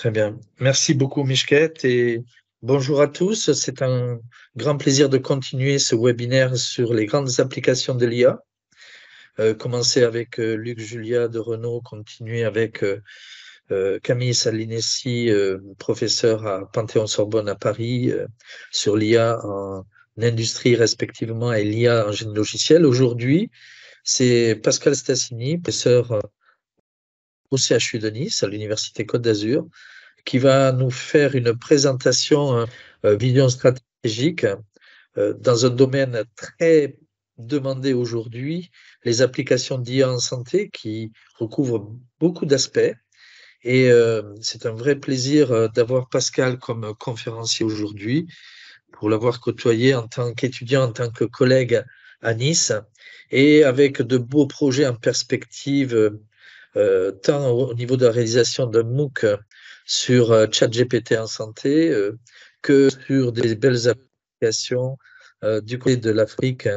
Très bien. Merci beaucoup, michquette Et bonjour à tous. C'est un grand plaisir de continuer ce webinaire sur les grandes applications de l'IA. Euh, commencer avec euh, Luc Julia de Renault, continuer avec euh, Camille Salinessi, professeur à Panthéon-Sorbonne à Paris, sur l'IA en industrie respectivement et l'IA en génie logiciel. Aujourd'hui, c'est Pascal Stassini, professeur au CHU de Nice, à l'Université Côte d'Azur, qui va nous faire une présentation euh, euh vision stratégique euh, dans un domaine très demandé aujourd'hui, les applications d'IA en santé qui recouvrent beaucoup d'aspects. Et euh, c'est un vrai plaisir d'avoir Pascal comme conférencier aujourd'hui, pour l'avoir côtoyé en tant qu'étudiant, en tant que collègue à Nice, et avec de beaux projets en perspective euh, tant au, niveau de la réalisation d'un MOOC sur euh, ChatGPT en santé euh, que sur des belles applications du côté de l'Afrique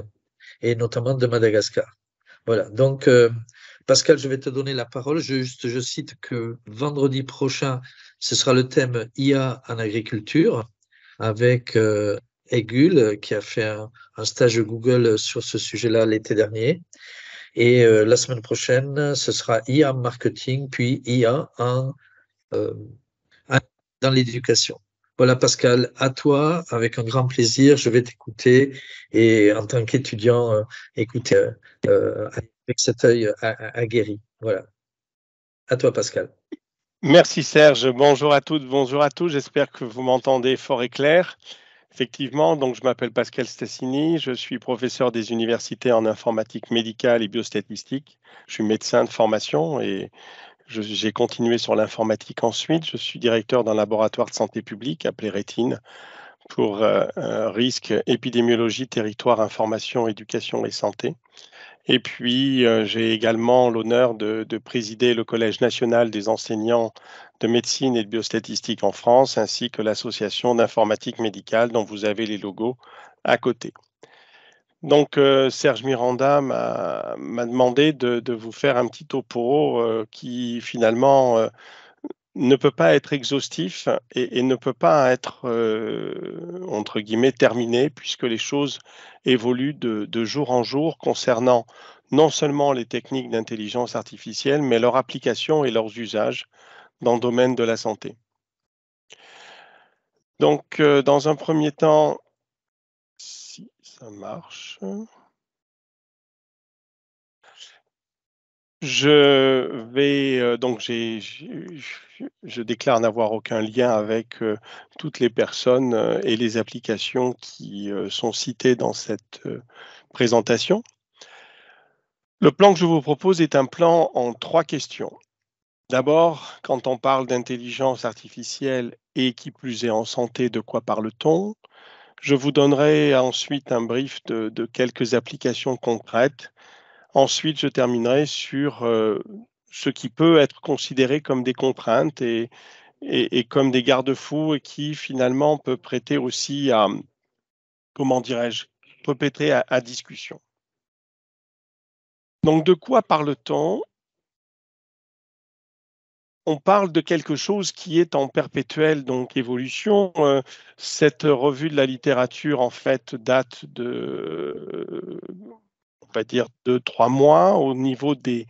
et notamment de Madagascar. Voilà, donc Pascal, je vais te donner la parole. juste, je cite que vendredi prochain, ce sera le thème IA en agriculture avec euh, qui a fait un stage Google sur ce sujet-là l'été dernier. Et euh, la semaine prochaine, ce sera IA marketing, puis IA euh, en, dans l'éducation. Voilà Pascal, à toi, avec un grand plaisir, je vais t'écouter et en tant qu'étudiant, euh, écouter euh, avec cet œil aguerri. Voilà. À toi Pascal. Merci Serge, bonjour à toutes, bonjour à tous, j'espère que vous m'entendez fort et clair. Effectivement, donc je m'appelle Pascal Stassini, je suis professeur des universités en informatique médicale et biostatistique. Je suis médecin de formation et j'ai continué sur l'informatique ensuite. Je suis directeur d'un laboratoire de santé publique appelé Rétine pour euh, risque, épidémiologie, territoire, information, éducation et santé. Et puis, euh, j'ai également l'honneur de, de, présider le Collège national des enseignants de médecine et de biostatistique en France, ainsi que l'Association d'informatique médicale dont vous avez les logos à côté. Donc, euh, Serge Miranda m'a demandé de, vous faire un petit topo euh, qui finalement euh, ne peut pas être exhaustif et, ne peut pas être, entre guillemets, terminé, puisque les choses évoluent de, de jour en jour concernant non seulement les techniques d'intelligence artificielle, mais leur application et leurs usages dans le domaine de la santé. Donc, euh, dans un premier temps, si ça marche, je vais euh, donc je déclare n'avoir aucun lien avec euh, toutes les personnes et les applications qui sont citées dans cette présentation. Le plan que je vous propose est un plan en trois questions. D'abord, quand on parle d'intelligence artificielle et qui plus est en santé, de quoi parle-t-on Je vous donnerai ensuite un brief de, quelques applications concrètes. Ensuite, je terminerai sur euh, ce qui peut être considéré comme des contraintes et, comme des garde-fous et qui finalement peut prêter aussi à, comment dirais-je, peut prêter à discussion. Donc, de quoi parle-t-on on parle de quelque chose qui est en perpétuelle donc évolution. Euh, cette revue de la littérature en fait date de, on va dire de trois mois au niveau des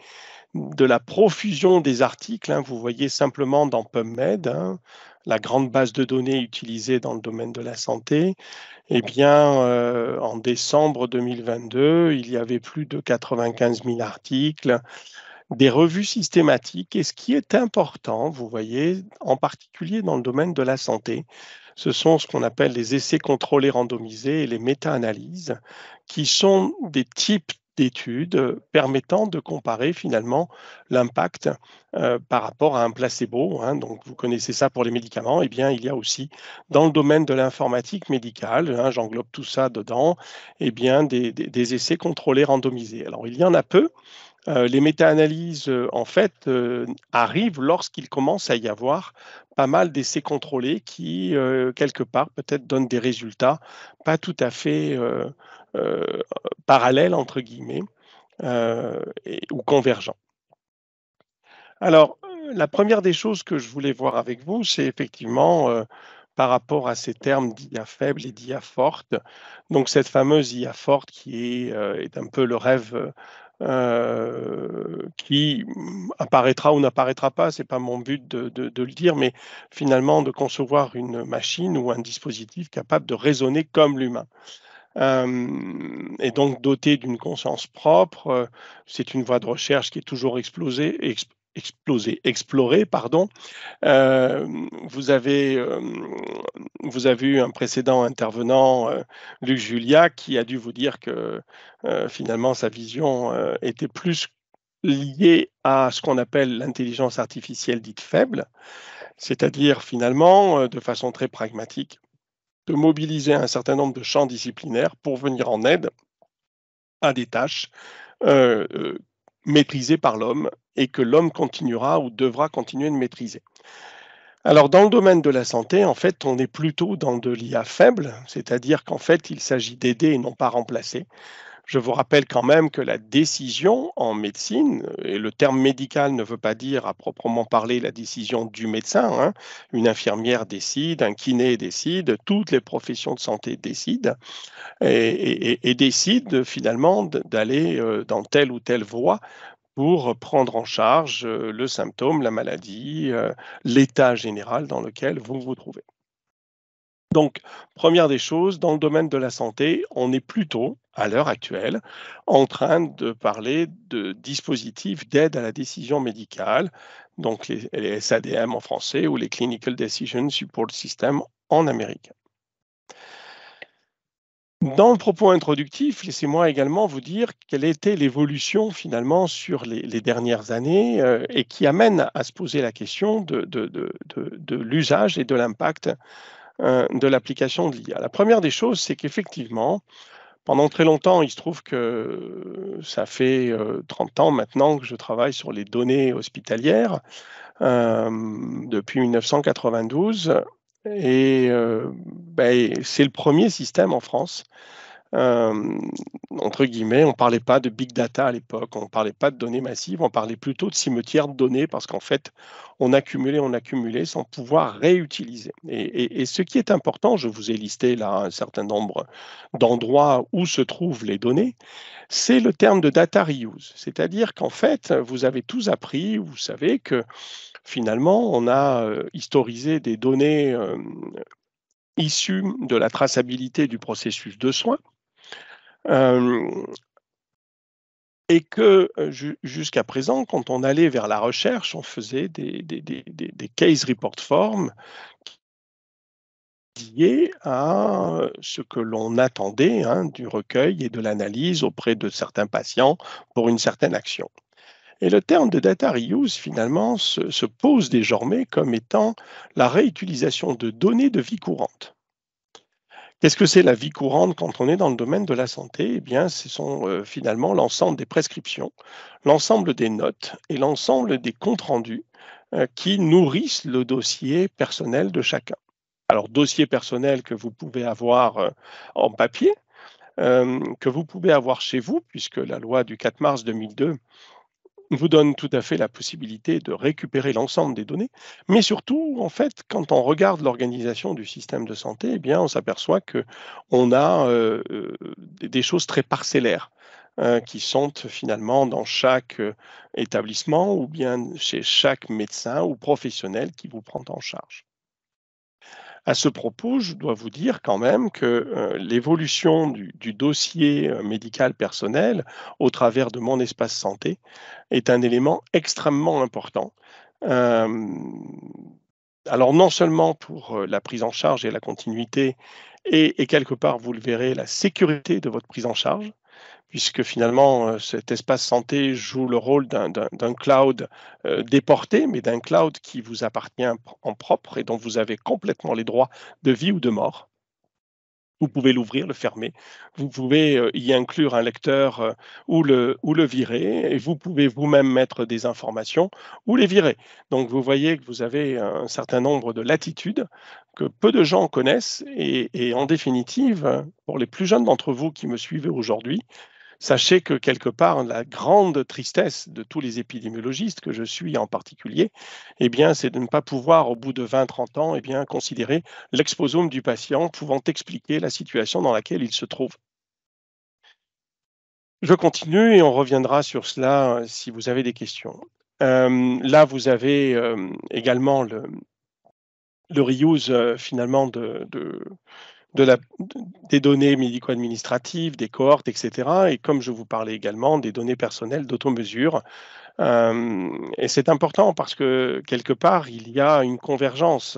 de la profusion des articles. Hein. Vous voyez simplement dans PubMed. Hein, la grande base de données utilisée dans le domaine de la santé, eh bien, euh, en décembre 2022, il y avait plus de 95 000 articles, des revues systématiques. Et ce qui est important, vous voyez, en particulier dans le domaine de la santé, ce sont ce qu'on appelle les essais contrôlés randomisés et les méta-analyses, qui sont des types d'études permettant de comparer finalement l'impact euh, par rapport à un placebo. Hein. donc vous connaissez ça pour les médicaments. Eh bien, il y a aussi dans le domaine de l'informatique médicale, hein, j'englobe tout ça dedans, eh bien, des essais contrôlés randomisés. Alors il y en a peu, euh, les méta-analyses, euh, en fait, euh, arrivent lorsqu'il commence à y avoir pas mal d'essais contrôlés qui, quelque part, peut-être donnent des résultats pas tout à fait parallèles, entre guillemets, ou convergents. Alors, la première des choses que je voulais voir avec vous, c'est effectivement par rapport à ces termes d'IA faible et d'IA forte. Donc cette fameuse IA forte qui est un peu le rêve euh, qui apparaîtra ou n'apparaîtra pas, ce n'est pas mon but de, le dire, mais finalement de concevoir une machine ou un dispositif capable de raisonner comme l'humain. Euh, et donc doté d'une conscience propre, euh, c'est une voie de recherche qui est toujours explosée, explorer explorer, pardon. Euh, vous, avez, euh, vous avez eu un précédent intervenant, euh, Luc Julia, qui a dû vous dire que finalement sa vision était plus liée à ce qu'on appelle l'intelligence artificielle dite faible, c'est-à-dire finalement, de façon très pragmatique, de mobiliser un certain nombre de champs disciplinaires pour venir en aide à des tâches maîtrisé par l'homme et que l'homme continuera ou devra continuer de maîtriser. Alors dans le domaine de la santé, en fait, on est plutôt dans de l'IA faible, c'est-à-dire qu'en fait, il s'agit d'aider et non pas remplacer. Je vous rappelle quand même que la décision en médecine, et le terme médical ne veut pas dire à proprement parler la décision du médecin, hein, une infirmière décide, un kiné décide, toutes les professions de santé décident et décident finalement d'aller euh, dans telle ou telle voie pour prendre en charge euh, le symptôme, la maladie, euh, l'état général dans lequel vous vous trouvez. Donc, première des choses, dans le domaine de la santé, on est plutôt, à l'heure actuelle, en train de parler de dispositifs d'aide à la décision médicale, donc les, SADM en français ou les Clinical Decision Support System en américain. Dans le propos introductif, laissez-moi également vous dire quelle était l'évolution finalement sur les, dernières années euh, et qui amène à se poser la question de l'usage et de l'impact euh, de l'application de l'IA. La première des choses, c'est qu'effectivement, pendant très longtemps, il se trouve que euh, ça fait 30 euh, ans maintenant que je travaille sur les données hospitalières depuis 1992. Et ben, c'est le premier système en France euh, entre guillemets, on ne parlait pas de big data à l'époque, on ne parlait pas de données massives, on parlait plutôt de cimetière de données parce qu'en fait, on accumulait, on accumulait sans pouvoir réutiliser. Et, ce qui est important, je vous ai listé là un certain nombre d'endroits où se trouvent les données, c'est le terme de data reuse. C'est-à-dire qu'en fait, vous avez tous appris, vous savez que finalement, on a euh, historisé des données. Euh, issues de la traçabilité du processus de soins, euh, et que euh, jusqu'à présent, quand on allait vers la recherche, on faisait des, des, case report forms liés à euh, ce que l'on attendait hein, du recueil et de l'analyse auprès de certains patients pour une certaine action. Et le terme de data reuse, finalement, se pose désormais comme étant la réutilisation de données de vie courante. Qu'est-ce que c'est la vie courante quand on est dans le domaine de la santé Eh bien, ce sont euh, finalement l'ensemble des prescriptions, l'ensemble des notes et l'ensemble des comptes rendus euh, qui nourrissent le dossier personnel de chacun. Alors, dossier personnel que vous pouvez avoir euh, en papier, que vous pouvez avoir chez vous, puisque la loi du 4 mars 2002 vous donne tout à fait la possibilité de récupérer l'ensemble des données, mais surtout, en fait, quand on regarde l'organisation du système de santé, eh bien, on s'aperçoit que on a euh, euh, des choses très parcellaires hein, qui sont euh, finalement dans chaque établissement ou bien chez chaque médecin ou professionnel qui vous prend en charge. À ce propos, je dois vous dire quand même que euh, l'évolution du, dossier euh, médical personnel au travers de mon espace santé est un élément extrêmement important. Euh, alors non seulement pour la prise en charge et la continuité, et quelque part, vous le verrez, la sécurité de votre prise en charge, puisque finalement euh, cet espace santé joue le rôle d'un cloud euh, déporté, mais d'un cloud qui vous appartient en propre et dont vous avez complètement les droits de vie ou de mort. Vous pouvez l'ouvrir, le fermer, vous pouvez euh, y inclure un lecteur ou, le, virer, et vous pouvez vous-même mettre des informations ou les virer. Donc vous voyez que vous avez un certain nombre de latitudes que peu de gens connaissent, et, et en définitive, pour les plus jeunes d'entre vous qui me suivez aujourd'hui, Sachez que quelque part, la grande tristesse de tous les épidémiologistes, que je suis en particulier, eh bien, c'est de ne pas pouvoir, au bout de 20-30 ans, eh bien, considérer l'exposome du patient pouvant expliquer la situation dans laquelle il se trouve. Je continue et on reviendra sur cela euh, si vous avez des questions. Euh, là, vous avez euh, également le, le reuse finalement de, la, des données médico-administratives, des cohortes, etc. Et comme je vous parlais également, des données personnelles d'automesure. Euh, et c'est important parce que quelque part, il y a une convergence.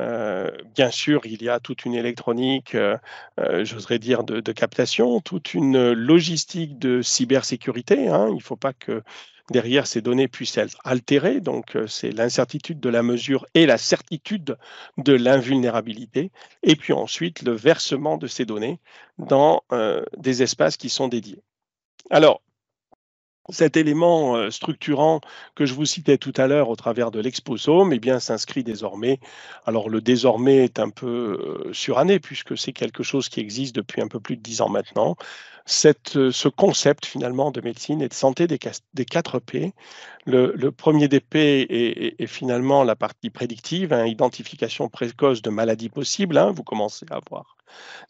Euh, bien sûr, il y a toute une électronique, euh, euh, j'oserais dire, de, captation, toute une logistique de cybersécurité. Hein. Il ne faut pas que derrière ces données puissent être altérées. Donc, euh, c'est l'incertitude de la mesure et la certitude de l'invulnérabilité. Et puis ensuite, le versement de ces données dans euh, des espaces qui sont dédiés. Alors, cet élément euh, structurant que je vous citais tout à l'heure au travers de l'exposome, eh bien, s'inscrit désormais. Alors, le désormais est un peu suranné puisque c'est quelque chose qui existe depuis un peu plus de dix ans maintenant. Euh, ce concept finalement de médecine et de santé des, quatre 4 P. Le, premier des P est, finalement la partie prédictive, hein, identification précoce de maladies possibles. Hein. vous commencez à voir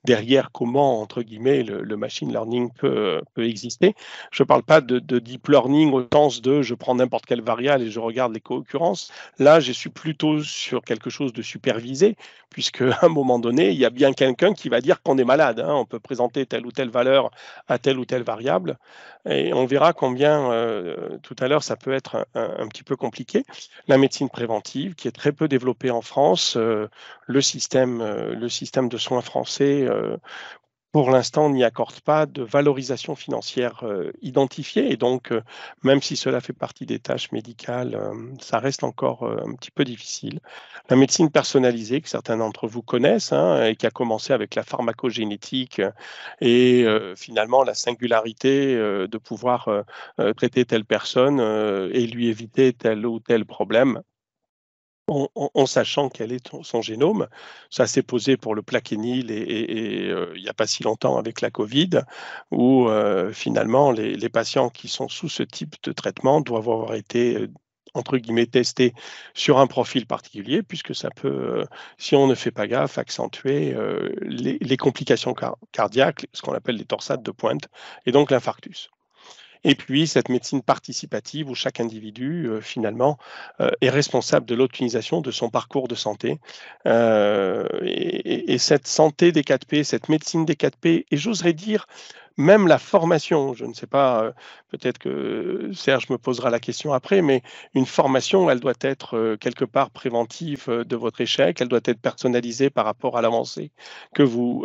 derrière comment, entre guillemets, le, machine learning peut, exister. Je ne parle pas de, deep learning au sens de je prends n'importe quelle variable et je regarde les co-occurrences. Là, je suis plutôt sur quelque chose de supervisé, puisque à un moment donné, il y a bien quelqu'un qui va dire qu'on est malade. Hein. On peut présenter telle ou telle valeur à telle ou telle variable. Et on verra combien, euh, tout à l'heure, ça peut être un, petit peu compliqué. La médecine préventive, qui est très peu développée en France, euh, le, système, euh, le système de soins français pour l'instant, n'y accorde pas de valorisation financière euh, identifiée. Et donc, euh, même si cela fait partie des tâches médicales, euh, ça reste encore un petit peu difficile. La médecine personnalisée, que certains d'entre vous connaissent, hein, et qui a commencé avec la pharmacogénétique et finalement la singularité de pouvoir traiter telle personne et lui éviter tel ou tel problème, en, sachant quel est son génome. Ça s'est posé pour le plaquenil et, euh, il n'y a pas si longtemps avec la Covid, où euh, finalement les, patients qui sont sous ce type de traitement doivent avoir été euh, entre guillemets testés sur un profil particulier, puisque ça peut, si on ne fait pas gaffe, accentuer les, complications cardiaques, ce qu'on appelle les torsades de pointe, et donc l'infarctus. Et puis cette médecine participative où chaque individu euh, finalement euh, est responsable de l'optimisation de son parcours de santé. Euh, et, et, cette santé des 4P, cette médecine des 4P, et j'oserais dire même la formation, je ne sais pas, euh, peut-être que Serge me posera la question après, mais une formation, elle doit être euh, quelque part préventive euh, de votre échec, elle doit être personnalisée par rapport à l'avancée que, vous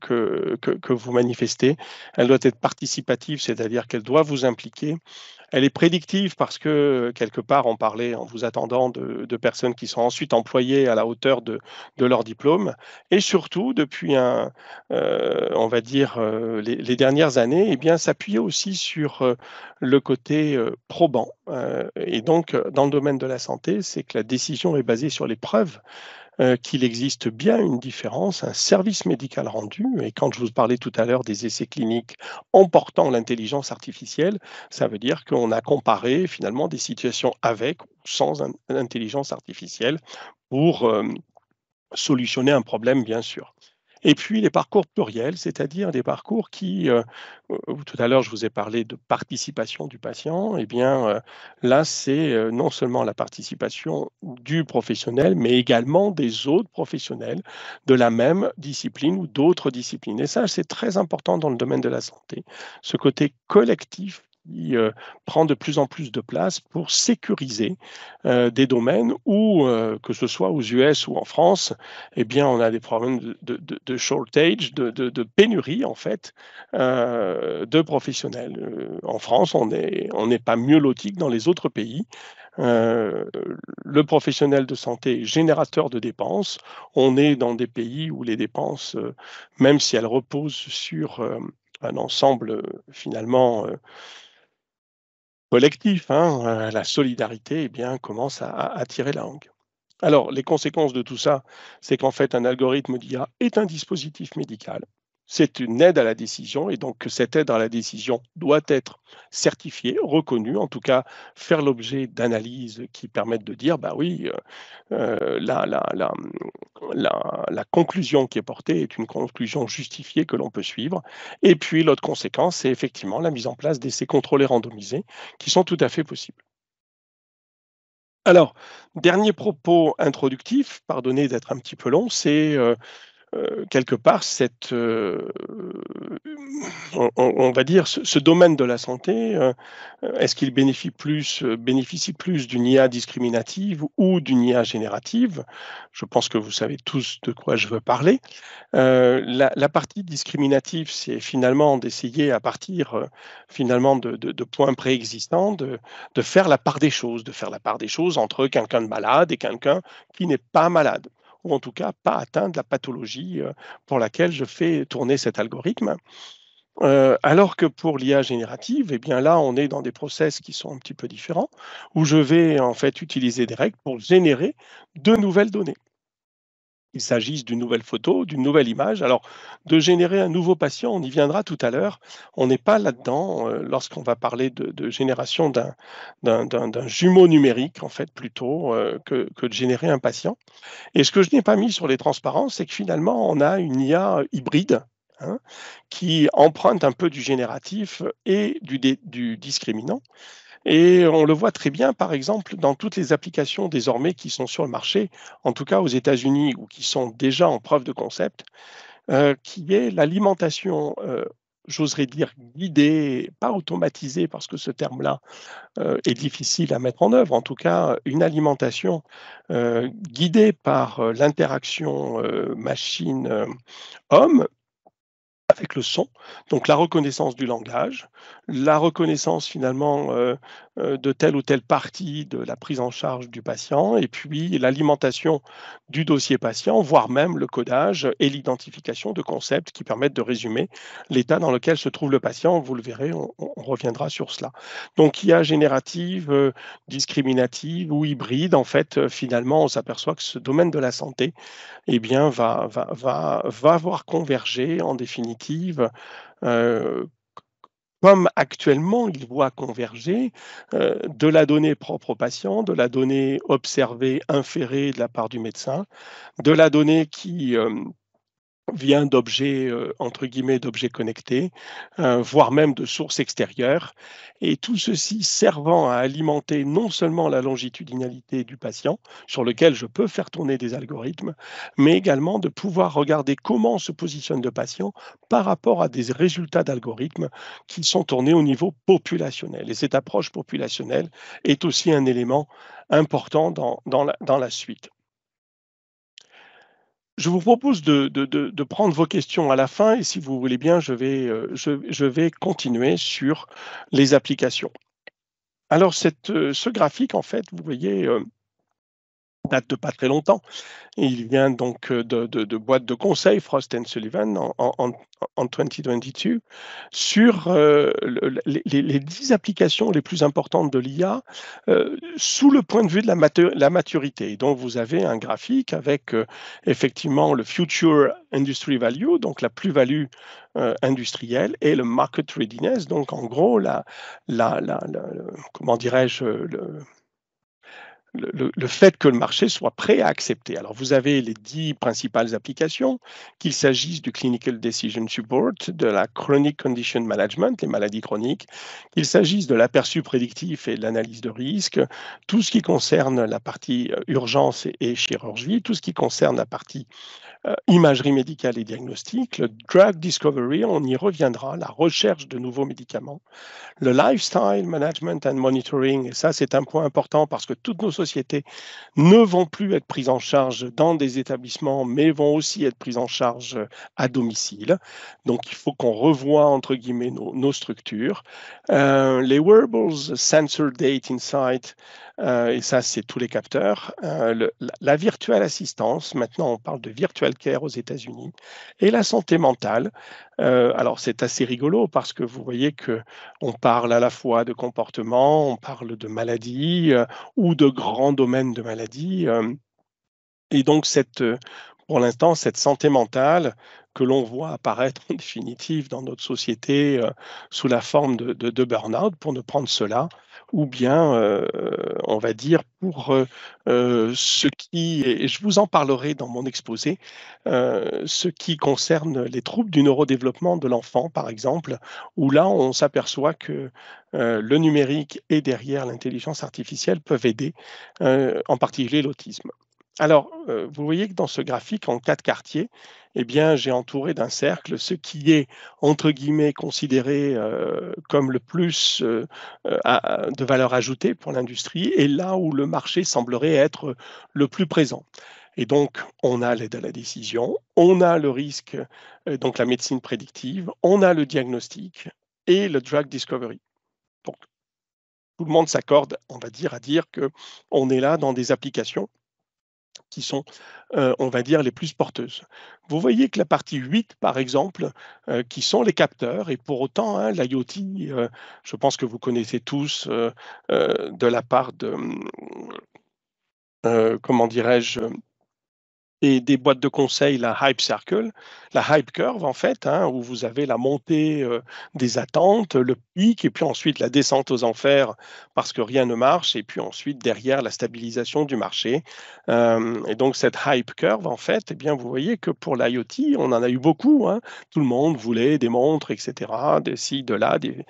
que, que vous manifestez, elle doit être participative, c'est-à-dire qu'elle doit vous impliquer. Elle est prédictive parce que, quelque part, on parlait en vous attendant de, personnes qui sont ensuite employées à la hauteur de, leur diplôme. Et surtout, depuis, un, euh, on va dire, euh, les, dernières années, et eh bien, s'appuyer aussi sur euh, le côté probant. et donc, dans le domaine de la santé, c'est que la décision est basée sur les preuves. Euh, qu'il existe bien une différence, un service médical rendu. Et quand je vous parlais tout à l'heure des essais cliniques emportant l'intelligence artificielle, ça veut dire qu'on a comparé finalement des situations avec ou sans intelligence artificielle pour euh, solutionner un problème, bien sûr. Et puis les parcours pluriels, c'est-à-dire des parcours qui, euh, euh, tout à l'heure je vous ai parlé de participation du patient, et eh bien euh, là c'est non seulement la participation du professionnel, mais également des autres professionnels de la même discipline ou d'autres disciplines. Et ça c'est très important dans le domaine de la santé, ce côté collectif qui euh, prend de plus en plus de place pour sécuriser euh, des domaines où, euh, que ce soit aux US ou en France, eh bien, on a des problèmes de, de, de shortage, de, pénurie en fait, de professionnels. en France, on n'est on pas mieux loti que dans les autres pays. le professionnel de santé est générateur de dépenses. On est dans des pays où les dépenses, même si elles reposent sur un ensemble finalement collectif, hein, euh, la solidarité eh bien, commence à, à tirer la langue. Alors, les conséquences de tout ça, c'est qu'en fait, un algorithme d'IA est un dispositif médical c'est une aide à la décision et donc cette aide à la décision doit être certifiée, reconnue, en tout cas faire l'objet d'analyses qui permettent de dire, bah oui, euh, euh, la, conclusion qui est portée est une conclusion justifiée que l'on peut suivre. Et puis l'autre conséquence, c'est effectivement la mise en place d'essais contrôlés randomisés qui sont tout à fait possibles. Alors, dernier propos introductif, pardonnez d'être un petit peu long, c'est... Euh, euh, quelque part, cette, euh, on, va dire, ce, domaine de la santé, euh, est-ce qu'il bénéficie plus, bénéficie d'une IA discriminative ou d'une IA générative Je pense que vous savez tous de quoi je veux parler. La, partie discriminative, c'est finalement d'essayer, à partir finalement de, points préexistants, de faire la part des choses, de faire la part des choses entre quelqu'un de malade et quelqu'un qui n'est pas malade ou en tout cas pas atteindre la pathologie euh, pour laquelle je fais tourner cet algorithme. Euh, alors que pour l'IA générative, et eh bien là, on est dans des process qui sont un petit peu différents, où je vais en fait utiliser des règles pour générer de nouvelles données il s'agisse d'une nouvelle photo, d'une nouvelle image. Alors, de générer un nouveau patient, on y viendra tout à l'heure. On n'est pas là-dedans euh, lorsqu'on va parler de, génération d'un jumeau numérique, en fait, plutôt euh, que, de générer un patient. Et ce que je n'ai pas mis sur les transparences, c'est que finalement, on a une IA hybride. Hein, qui emprunte un peu du génératif et du discriminant, et on le voit très bien, par exemple, dans toutes les applications désormais qui sont sur le marché, en tout cas aux États-Unis ou qui sont déjà en preuve de concept, euh, qui est l'alimentation, euh, j'oserais dire guidée, pas automatisée, parce que ce terme-là euh, est difficile à mettre en œuvre, en tout cas une alimentation guidée par l'interaction machine-homme, avec le son, donc la reconnaissance du langage, la reconnaissance finalement euh, euh, de telle ou telle partie de la prise en charge du patient, et puis l'alimentation du dossier patient, voire même le codage et l'identification de concepts qui permettent de résumer l'état dans lequel se trouve le patient. Vous le verrez, on, reviendra sur cela. Donc IA générative, euh, discriminative ou hybride, en fait, finalement, on s'aperçoit que ce domaine de la santé eh bien, va, va, va, va avoir convergé en définitive comme actuellement il voit converger euh, de la donnée propre au patient, de la donnée observée, inférée de la part du médecin, de la donnée qui euh, vient d'objets, euh, entre guillemets, d'objets connectés, euh, voire même de sources extérieures, et tout ceci servant à alimenter non seulement la longitudinalité du patient, sur lequel je peux faire tourner des algorithmes, mais également de pouvoir regarder comment se positionne le patient par rapport à des résultats d'algorithmes qui sont tournés au niveau populationnel. Et cette approche populationnelle est aussi un élément important dans, dans la suite. Je vous propose de, prendre vos questions à la fin et si vous voulez bien, je vais, euh, vais continuer sur les applications. Alors, cette, euh, ce graphique, en fait, vous voyez, euh, date de pas très longtemps. Il vient donc euh, de, de boîte de conseil, Frost Sullivan, en, 2022, sur euh, les dix applications les plus importantes de l'IA euh, sous le point de vue de la, la, maturité. Donc, vous avez un graphique avec effectivement le Future Industry Value, donc la plus-value industrielle, et le Market Readiness, donc en gros, la, la comment dirais-je, le le, fait que le marché soit prêt à accepter. Alors, vous avez les dix principales applications, qu'il s'agisse du Clinical Decision Support, de la Chronic Condition Management, les maladies chroniques, qu'il s'agisse de l'aperçu prédictif et de l'analyse de risque, tout ce qui concerne la partie euh, urgence et, chirurgie, tout ce qui concerne la partie euh, imagerie médicale et diagnostic, le drug discovery, on y reviendra, la recherche de nouveaux médicaments, le lifestyle management and monitoring, et ça c'est un point important parce que toutes nos sociétés ne vont plus être prises en charge dans des établissements, mais vont aussi être prises en charge euh, à domicile. Donc il faut qu'on revoie entre guillemets nos, structures. Euh, les wearables, sensor date insight, euh, et ça, c'est tous les capteurs. Euh, la virtuelle assistance, maintenant on parle de virtual care aux États-Unis, et la santé mentale. Euh, alors c'est assez rigolo parce que vous voyez que on parle à la fois de comportement, on parle de maladie ou de grands domaines de maladie. Et donc, cette pour l'instant, cette santé mentale que l'on voit apparaître en définitive dans notre société euh, sous la forme de, burn-out, pour ne prendre cela, ou bien, euh, on va dire, pour euh, ce qui, et je vous en parlerai dans mon exposé, ce qui concerne les troubles du neurodéveloppement de l'enfant, par exemple, où là, on s'aperçoit que le numérique et derrière l'intelligence artificielle peuvent aider, en particulier l'autisme. Alors, euh, vous voyez que dans ce graphique, en quatre quartiers, eh bien, j'ai entouré d'un cercle ce qui est, entre guillemets, considéré euh, comme le plus euh, de valeur ajoutée pour l'industrie et là où le marché semblerait être le plus présent. Et donc, on a l'aide à la décision, on a le risque, donc la médecine prédictive, on a le diagnostic et le drug discovery. Donc, tout le monde s'accorde, on va dire, à dire qu'on est là dans des applications qui sont, euh, on va dire, les plus porteuses. Vous voyez que la partie 8, par exemple, euh, qui sont les capteurs, et pour autant, hein, l'IoT, euh, je pense que vous connaissez tous de la part de, comment dirais-je, et des boîtes de conseil, la hype circle, la hype curve en fait, hein, où vous avez la montée euh, des attentes, le pic, et puis ensuite la descente aux enfers parce que rien ne marche, et puis ensuite derrière la stabilisation du marché. et donc cette hype curve en fait, et eh bien vous voyez que pour l'IoT, on en a eu beaucoup. Hein. Tout le monde voulait des montres, etc., des ci, de là, des,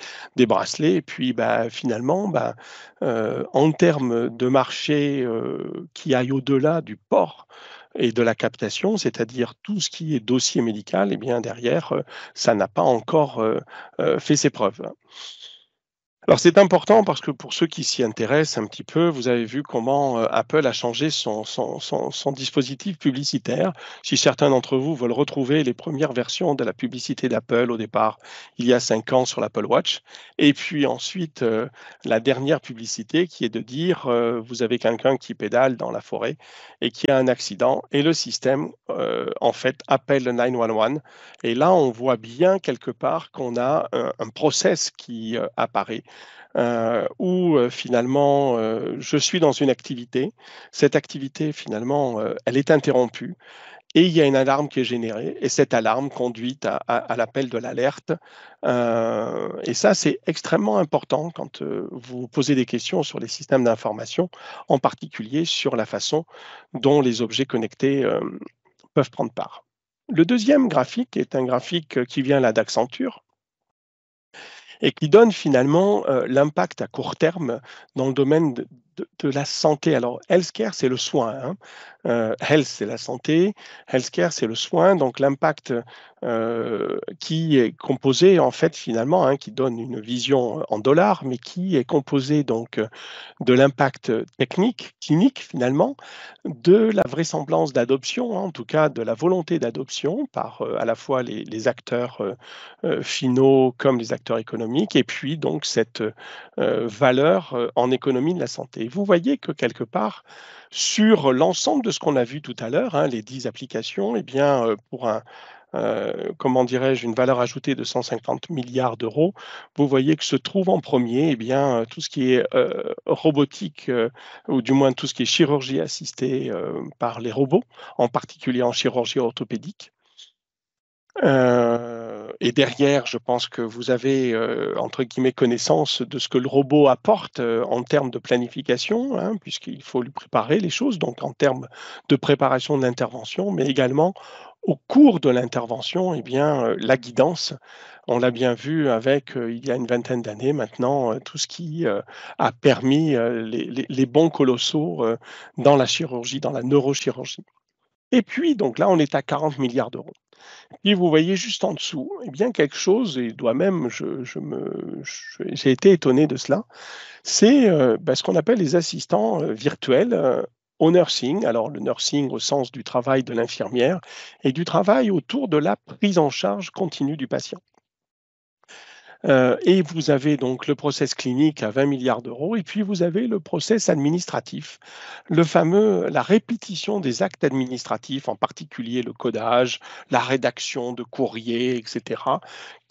bracelets, et puis bah, finalement, bah, euh, en termes de marché euh, qui aille au-delà du port, et de la captation, c'est-à-dire tout ce qui est dossier médical, et eh bien derrière, euh, ça n'a pas encore euh, euh, fait ses preuves. Alors c'est important parce que pour ceux qui s'y intéressent un petit peu, vous avez vu comment euh, Apple a changé son, son, son, dispositif publicitaire. Si certains d'entre vous veulent retrouver les premières versions de la publicité d'Apple au départ, il y a cinq ans sur l'Apple Watch, et puis ensuite euh, la dernière publicité qui est de dire euh, vous avez quelqu'un qui pédale dans la forêt et qui a un accident, et le système en fait appelle le 911. Et là on voit bien quelque part qu'on a un process qui apparaît euh, où euh, finalement euh, je suis dans une activité, cette activité finalement elle est interrompue et il y a une alarme qui est générée et cette alarme conduit à, à l'appel de l'alerte. et ça c'est extrêmement important quand vous posez des questions sur les systèmes d'information, en particulier sur la façon dont les objets connectés peuvent prendre part. Le deuxième graphique est un graphique qui vient là d'Accenture et qui donne finalement euh, l'impact à court terme dans le domaine de, de, la santé. Alors, healthcare, c'est le soin. Hein. Euh, health, c'est la santé. Healthcare, c'est le soin. Donc, l'impact euh, qui est composé, en fait, finalement, hein, qui donne une vision euh, en dollars, mais qui est composé donc de l'impact technique, clinique, finalement, de la vraisemblance d'adoption, en tout cas de la volonté d'adoption par à la fois les acteurs finaux comme les acteurs économiques, et puis donc cette valeur en économie de la santé vous voyez que quelque part, sur l'ensemble de ce qu'on a vu tout à l'heure, hein, les 10 applications, eh bien, euh, pour un, euh, comment dirais-je, une valeur ajoutée de 150 milliards d'euros, vous voyez que se trouve en premier eh bien, euh, tout ce qui est robotique, ou du moins tout ce qui est chirurgie assistée par les robots, en particulier en chirurgie orthopédique et derrière, je pense que vous avez, euh, entre guillemets, connaissance de ce que le robot apporte euh, en termes de planification, hein, puisqu'il faut lui préparer les choses, donc en termes de préparation de l'intervention, mais également au cours de l'intervention, eh bien, euh, la guidance, on l'a bien vu avec, il y a une vingtaine d'années maintenant, tout ce qui a permis les, bons colossaux dans la chirurgie, dans la neurochirurgie. Et puis, donc là, on est à 40 milliards d'euros. Puis vous voyez juste en dessous, eh bien quelque chose, et doit même, j'ai été étonné de cela, c'est euh, bah, ce qu'on appelle les assistants euh, virtuels euh, au nursing, alors le nursing au sens du travail de l'infirmière et du travail autour de la prise en charge continue du patient. Euh, et vous avez donc le process clinique à 20 milliards d'euros, et puis vous avez le process administratif, le fameux, la répétition des actes administratifs, en particulier le codage, la rédaction de courriers, etc.,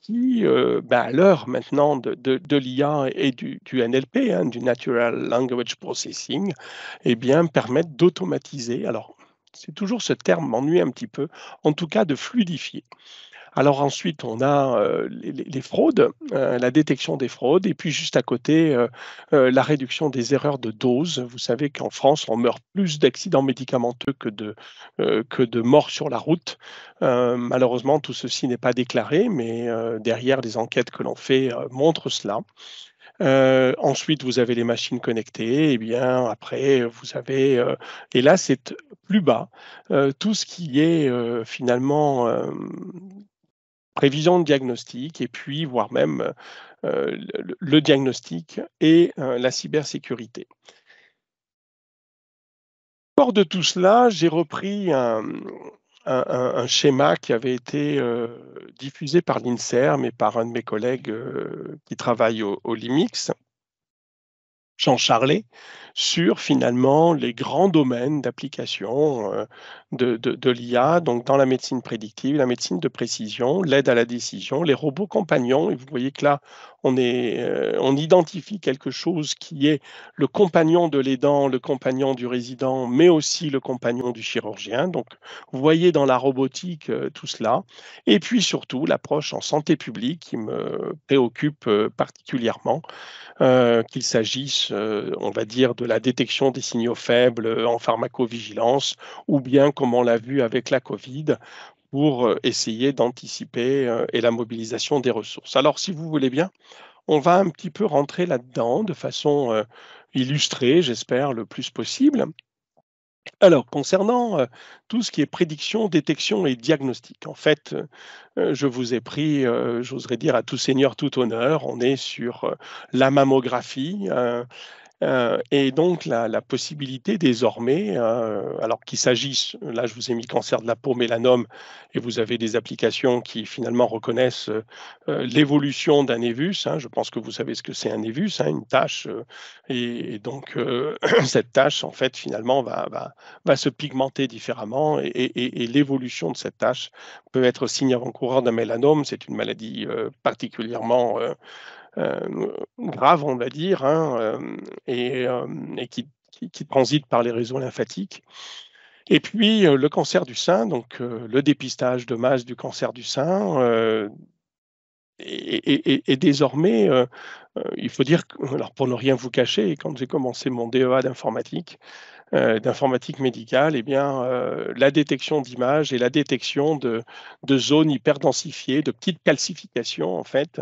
qui, euh, ben, à l'heure maintenant de, l'IA et du, du NLP, hein, du Natural Language Processing, eh bien, permettent d'automatiser. Alors, c'est toujours ce terme m'ennuie un petit peu, en tout cas de fluidifier alors ensuite, on a euh, les, fraudes, euh, la détection des fraudes, et puis juste à côté, euh, la réduction des erreurs de dose. Vous savez qu'en France, on meurt plus d'accidents médicamenteux que de, que de morts sur la route. malheureusement, tout ceci n'est pas déclaré, mais derrière, les enquêtes que l'on fait montrent cela. ensuite, vous avez les machines connectées. Et eh bien, après, vous avez, et là, c'est plus bas, tout ce qui est finalement prévision de diagnostic et puis voire même euh, le, diagnostic et euh, la cybersécurité. Hors de tout cela, j'ai repris un, schéma qui avait été euh, diffusé par l'INSERM mais par un de mes collègues qui travaille au LIMIX, Jean Charlet sur finalement les grands domaines d'application euh, de, l'IA, donc dans la médecine prédictive, la médecine de précision, l'aide à la décision, les robots compagnons. Et vous voyez que là, euh, on, identifie quelque chose qui est le compagnon de l'aidant, le compagnon du résident, mais aussi le compagnon du chirurgien. Donc, vous voyez dans la robotique euh, tout cela. Et puis surtout, l'approche en santé publique qui me préoccupe euh, particulièrement, qu'il s'agisse, on va dire, de la détection des signaux faibles en pharmacovigilance, ou bien, comme on l'a vu avec la COVID, pour euh, essayer d'anticiper euh, et la mobilisation des ressources. Alors, si vous voulez bien, on va un petit peu rentrer là-dedans de façon euh, illustrée, j'espère, le plus possible. Alors, concernant tout ce qui est prédiction, détection et diagnostic, en fait, je vous ai pris, j'oserais dire, à tout seigneur, tout honneur, on est sur la mammographie, euh, et donc la, possibilité désormais, euh, alors qu'il s'agisse, là je vous ai mis cancer de la peau, mélanome, et vous avez des applications qui finalement reconnaissent euh, l'évolution d'un évus. Hein, je pense que vous savez ce que c'est un évus, hein, une tâche. Et, donc cette tâche, en fait, finalement, va, se pigmenter différemment et, et l'évolution de cette tâche peut être signe avant-coureur d'un mélanome. C'est une maladie particulièrement grave on va dire, hein, et, qui, transite par les réseaux lymphatiques. Et puis euh, le cancer du sein, donc euh, le dépistage de masse du cancer du sein, euh, et, désormais, il faut dire, alors pour ne rien vous cacher, quand j'ai commencé mon DEA d'informatique, euh, d'informatique médicale, eh bien, euh, la détection d'images et la détection de, de zones hyperdensifiées, de petites calcifications, en fait,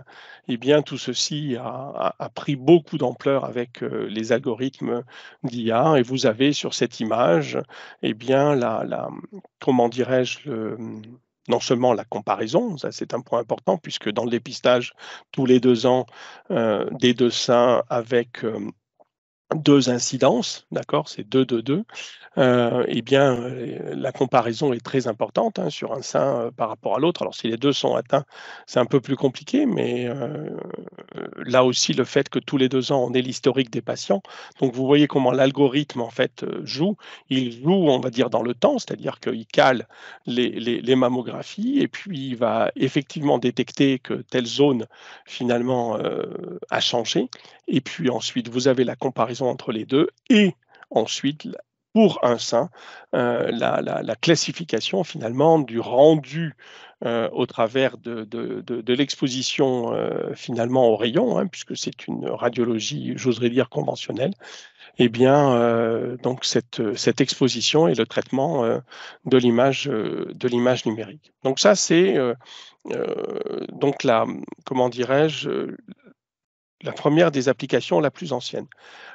eh bien, tout ceci a, pris beaucoup d'ampleur avec euh, les algorithmes d'IA. Et vous avez sur cette image, eh bien, la, la comment dirais-je, non seulement la comparaison, ça c'est un point important, puisque dans le dépistage, tous les deux ans, des dessins avec deux incidences, d'accord, c'est 2, 2, 2, eh bien, euh, la comparaison est très importante hein, sur un sein euh, par rapport à l'autre. Alors, si les deux sont atteints, c'est un peu plus compliqué, mais euh, là aussi, le fait que tous les deux ans, on ait l'historique des patients. Donc, vous voyez comment l'algorithme, en fait, joue. Il joue, on va dire, dans le temps, c'est-à-dire qu'il cale les, les, mammographies et puis il va effectivement détecter que telle zone, finalement, a changé et puis ensuite, vous avez la comparaison entre les deux. Et ensuite, pour un saint, euh, la, classification finalement du rendu euh, au travers de, de, l'exposition euh, finalement au rayon, hein, puisque c'est une radiologie, j'oserais dire, conventionnelle, et eh bien, donc cette, cette, exposition et le traitement de l'image de l'image numérique. Donc ça, c'est donc la, comment dirais-je, la première des applications la plus ancienne.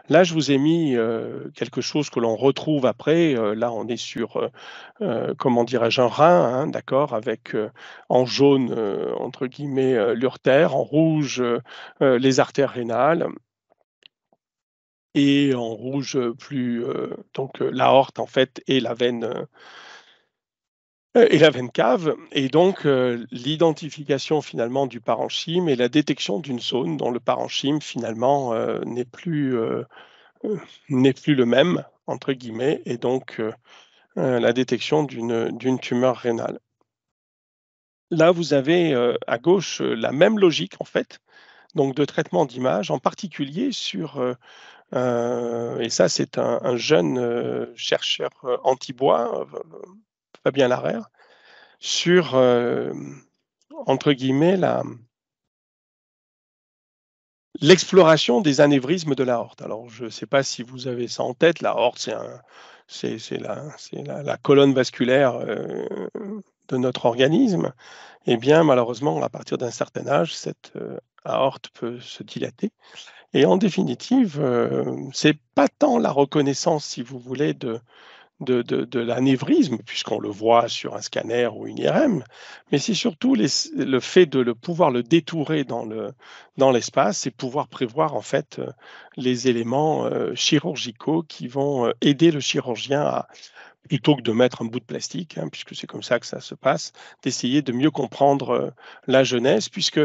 Là, je vous ai mis euh, quelque chose que l'on retrouve après. Euh, là, on est sur, euh, comment dirais-je, un rein, hein, d'accord, avec en jaune, entre guillemets, l'urtère, en rouge, les artères rénales, et en rouge, plus, donc, l'aorte, en fait, et la veine euh, et la veine cave, et donc euh, l'identification finalement du parenchyme et la détection d'une zone dont le parenchyme finalement euh, n'est plus, plus le même, entre guillemets, et donc la détection d'une tumeur rénale. Là, vous avez à gauche la même logique en fait, donc de traitement d'image, en particulier sur et ça, c'est un, jeune chercheur Antibois anti bien l'arrière sur, euh, entre guillemets, la, l'exploration des anévrismes de l'aorte. Alors, je ne sais pas si vous avez ça en tête. L'aorte, c'est, c'est, c'est, la, c'est la, colonne vasculaire euh, de notre organisme. et eh bien, malheureusement, à partir d'un certain âge, cette aorte euh, peut se dilater. Et en définitive, c'est pas tant la reconnaissance, si vous voulez, de, de, de, de l'anévrisme, puisqu'on le voit sur un scanner ou une IRM, mais c'est surtout le fait de le pouvoir le détourer dans, le, dans l'espace et pouvoir prévoir en fait euh, les éléments euh, chirurgicaux qui vont euh, aider le chirurgien à, plutôt que de mettre un bout de plastique, hein, puisque c'est comme ça que ça se passe, d'essayer de mieux comprendre la jeunesse, puisque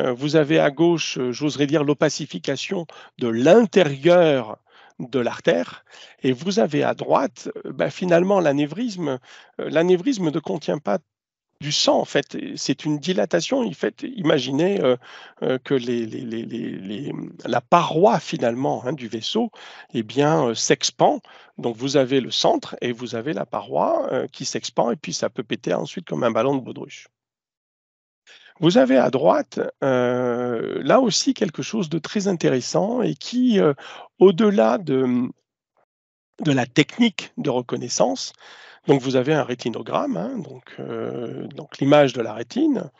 vous avez à gauche, j'oserais dire, l'opacification de l'intérieur de l'artère. Et vous avez à droite, euh, bah, finalement, l'anévrisme. Euh, l'anévrisme ne contient pas du sang, en fait. C'est une dilatation. il fait, imaginez euh, que les, les, la paroi, finalement, hein, du vaisseau eh bien, s'expand. Donc, vous avez le centre et vous avez la paroi qui s'expand, et puis ça peut péter ensuite comme un ballon de baudruche. Vous avez à droite, euh, là aussi, quelque chose de très intéressant et qui, euh, au-delà de, de, la technique de reconnaissance, donc vous avez un rétinogramme, hein, euh, donc l'image de la rétine,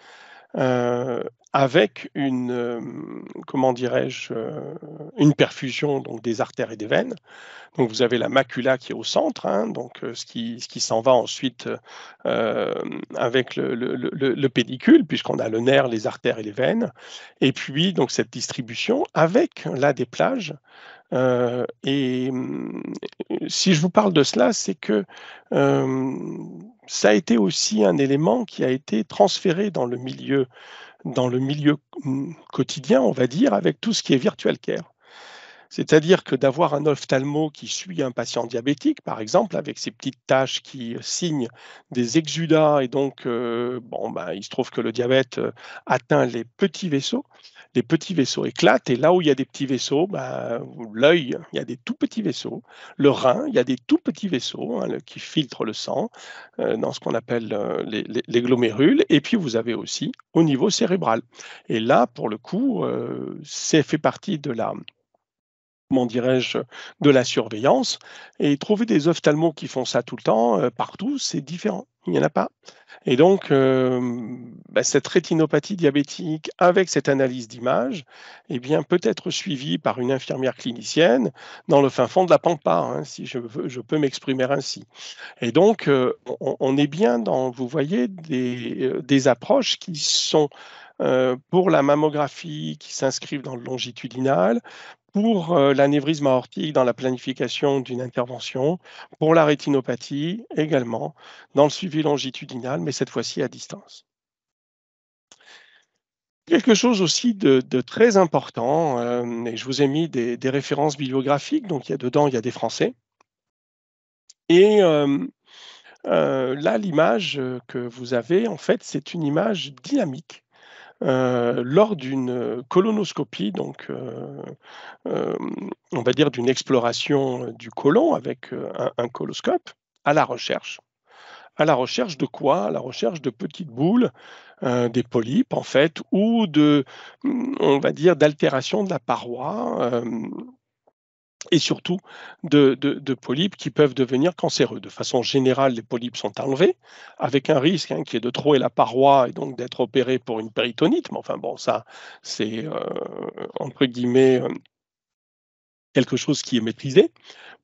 euh, avec une, euh, comment dirais-je, euh, une perfusion donc des artères et des veines. Donc vous avez la macula qui est au centre, hein, donc ce qui, ce qui s'en va ensuite avec le, le, pédicule, puisqu'on a le nerf, les artères et les veines. Et puis donc cette distribution avec la des plages euh, et hum, si je vous parle de cela, c'est que hum, ça a été aussi un élément qui a été transféré dans le milieu, dans le milieu hum, quotidien, on va dire, avec tout ce qui est virtual care. C'est-à-dire que d'avoir un ophtalmo qui suit un patient diabétique, par exemple, avec ses petites tâches qui euh, signent des exudats, et donc, euh, bon, ben, il se trouve que le diabète atteint les petits vaisseaux, les petits vaisseaux éclatent. Et là où il y a des petits vaisseaux, bah, l'œil, il y a des tout petits vaisseaux. Le rein, il y a des tout petits vaisseaux hein, qui filtrent le sang euh, dans ce qu'on appelle euh, les, glomérules. Et puis vous avez aussi au niveau cérébral. Et là, pour le coup, euh, c'est fait partie de la comment dirais-je, de la surveillance. Et trouver des ophtalmos qui font ça tout le temps, euh, partout, c'est différent. Il n'y en a pas. Et donc, euh, bah, cette rétinopathie diabétique avec cette analyse d'image, eh bien, peut être suivie par une infirmière clinicienne dans le fin fond de la pampa, hein, si je, veux, je peux m'exprimer ainsi. Et donc, euh, on, est bien dans, vous voyez, des, approches qui sont pour la mammographie qui s'inscrivent dans le longitudinal, pour euh, l'anévrisme aortique dans la planification d'une intervention, pour la rétinopathie également, dans le suivi longitudinal, mais cette fois-ci à distance. Quelque chose aussi de, très important, euh, et je vous ai mis des, références bibliographiques, donc il y a dedans, il y a des Français. Et euh, là, l'image que vous avez, en fait, c'est une image dynamique euh, lors d'une euh, colonoscopie, donc euh, on va dire d'une exploration du côlon avec un, coloscope, à la recherche. À la recherche de quoi À la recherche de petites boules, des polypes en fait, ou de, mm, on va dire, d'altération de la paroi et surtout de, polypes qui peuvent devenir cancéreux. De façon générale, les polypes sont enlevés, avec un risque hein, qui est de trouer la paroi et donc d'être opéré pour une péritonite. Mais enfin bon, ça, c'est euh, entre guillemets euh, quelque chose qui est maîtrisé.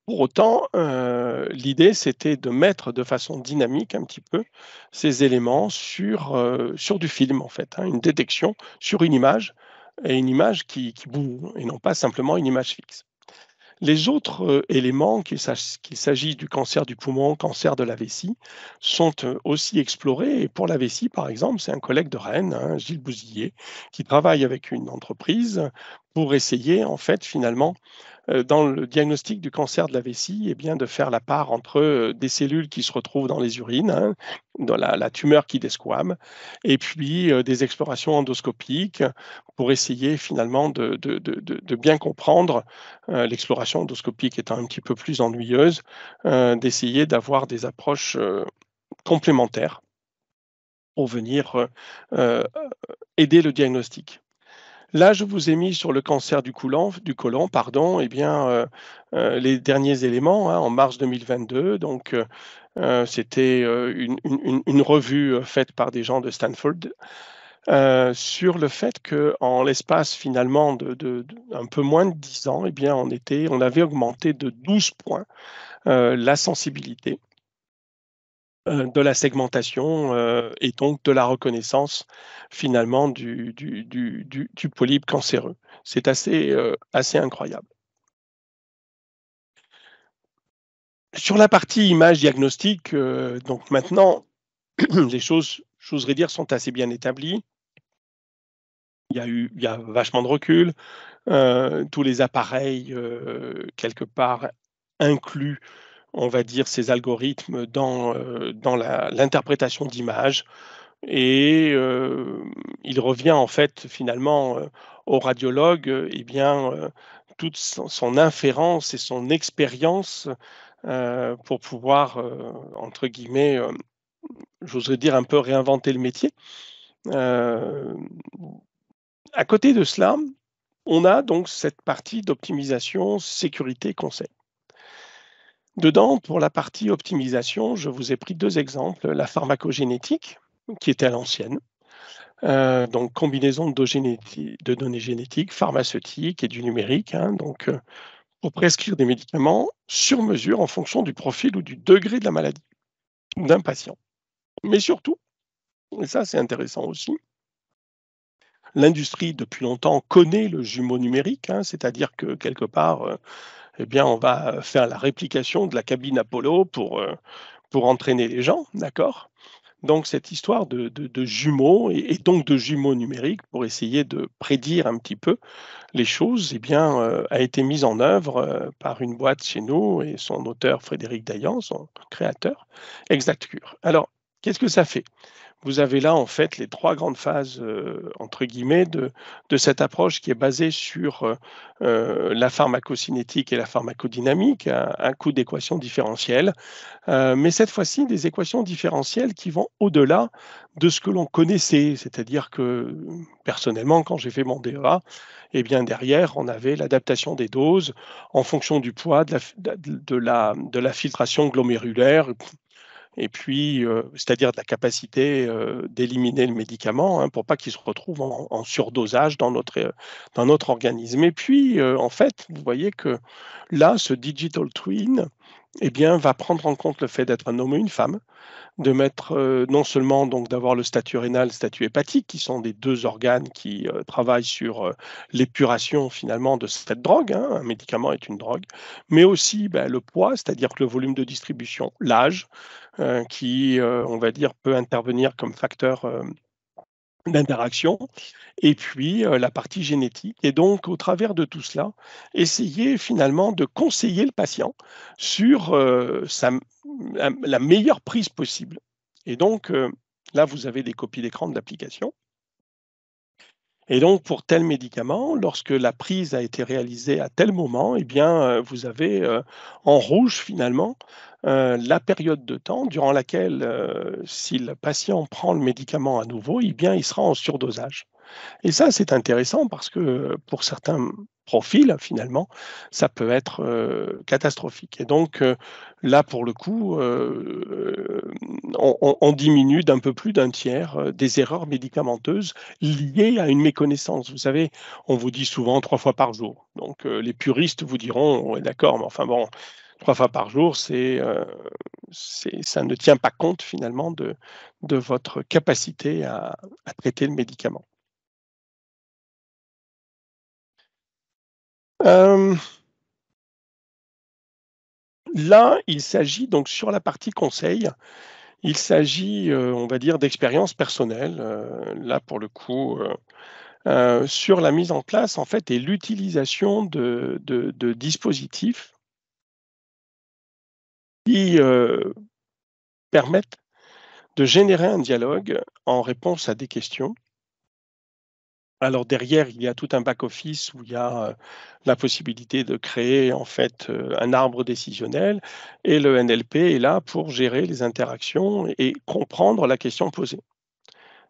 Pour autant, euh, l'idée, c'était de mettre de façon dynamique un petit peu ces éléments sur, sur du film, en fait, hein, une détection sur une image, et une image qui, qui et non pas simplement une image fixe. Les autres euh, éléments, qu'il s'agisse du cancer du poumon, cancer de la vessie, sont euh, aussi explorés. Et pour la vessie, par exemple, c'est un collègue de Rennes, hein, Gilles Bousillier, qui travaille avec une entreprise pour essayer, en fait, finalement, euh, dans le diagnostic du cancer de la vessie, et eh bien, de faire la part entre euh, des cellules qui se retrouvent dans les urines, hein, dans la, tumeur qui desquame, et puis euh, des explorations endoscopiques pour essayer finalement de, bien comprendre, l'exploration endoscopique étant un petit peu plus ennuyeuse, d'essayer d'avoir des approches complémentaires pour venir aider le diagnostic. Là, je vous ai mis sur le cancer du côlon, colon, pardon, eh bien, euh, euh, les derniers éléments hein, en mars 2022. Donc, euh, c'était une, revue faite par des gens de Stanford. sur le fait que en l'espace finalement de, un peu moins de 10 ans, eh bien on était, on avait augmenté de 12 points la sensibilité euh, de la segmentation euh, et donc de la reconnaissance finalement du, polype cancéreux. C'est euh, assez, incroyable. Sur la partie image diagnostique, donc maintenant, les choses, j'oserais dire, sont assez bien établies. Il y a eu il y a vachement de recul. tous les appareils, quelque part, inclus on va dire, ces algorithmes dans, euh, dans l'interprétation d'images. Et euh, il revient en fait finalement euh, au radiologue, eh bien, toute son, son, inférence et son expérience pour pouvoir, entre guillemets, j'oserais dire un peu réinventer le métier. à côté de cela, on a donc cette partie d'optimisation, sécurité, conseil. Dedans, pour la partie optimisation, je vous ai pris deux exemples. La pharmacogénétique, qui était à l'ancienne, euh, donc combinaison de, données génétiques, pharmaceutiques et du numérique, hein, donc euh, pour prescrire des médicaments sur mesure en fonction du profil ou du degré de la maladie d'un patient. Mais surtout, et ça c'est intéressant aussi, l'industrie depuis longtemps connaît le jumeau numérique, hein, c'est-à-dire que quelque part, euh, eh bien, on va euh, faire la réplication de la cabine Apollo pour, euh, entraîner les gens, d'accord donc cette histoire de, jumeaux et, donc de jumeaux numériques pour essayer de prédire un petit peu les choses, eh bien, euh, a été mise en œuvre par une boîte chez nous et son auteur Frédéric Dayan, son créateur, cure. Alors, qu'est-ce que ça fait vous avez là en fait les trois grandes phases euh, entre guillemets de, de, cette approche qui est basée sur euh, euh, la pharmacocinétique et la pharmacodynamique, un, un coût d'équations différentielles, mais cette fois-ci des équations différentielles qui vont au-delà de ce que l'on connaissait, c'est-à-dire que personnellement quand j'ai fait mon DEA, et eh bien derrière on avait l'adaptation des doses en fonction du poids, de la, de la, de la filtration glomérulaire, et puis euh, c'est-à-dire de la capacité euh, d'éliminer le médicament hein, pour pas qu'il se retrouve en, surdosage dans notre, euh, dans notre organisme. Et puis, en fait, vous voyez que là, ce digital twin, eh bien, va prendre en compte le fait d'être un homme ou une femme, de mettre euh, non seulement donc d'avoir le statut rénal, le statut hépatique, qui sont des deux organes qui euh, travaillent sur euh, l'épuration finalement de cette drogue, hein, un médicament est une drogue, mais aussi ben, le poids, c'est-à-dire que le volume de distribution, l'âge, qui, on va dire, peut intervenir comme facteur d'interaction, et puis euh, la partie génétique. Et donc, au travers de tout cela, essayer finalement de conseiller le patient sur euh, la, meilleure prise possible. Et donc, euh, là, vous avez des copies d'écran de l'application. Et donc, pour tel médicament, lorsque la prise a été réalisée à tel moment, eh bien, vous avez en rouge, finalement, euh, la période de temps durant laquelle, euh, si le patient prend le médicament à nouveau, eh bien, il sera en surdosage. Et ça, c'est intéressant parce que pour certains profils, finalement, ça peut être euh, catastrophique. Et donc, là, pour le coup, on, diminue d'un peu plus d'un tiers des erreurs médicamenteuses liées à une méconnaissance. Vous savez, on vous dit souvent trois fois par jour. Donc, les puristes vous diront, d'accord, mais enfin bon, trois fois par jour, euh, c'est, ça ne tient pas compte finalement de, votre capacité à, traiter le médicament. Euh, là, il s'agit donc sur la partie conseil, il s'agit, euh, on va dire, d'expérience personnelle. là, pour le coup, sur la mise en place en fait et l'utilisation de, dispositifs qui euh, permettent de générer un dialogue en réponse à des questions. Alors derrière, il y a tout un back-office où il y a euh, la possibilité de créer en fait euh, un arbre décisionnel et le NLP est là pour gérer les interactions et comprendre la question posée.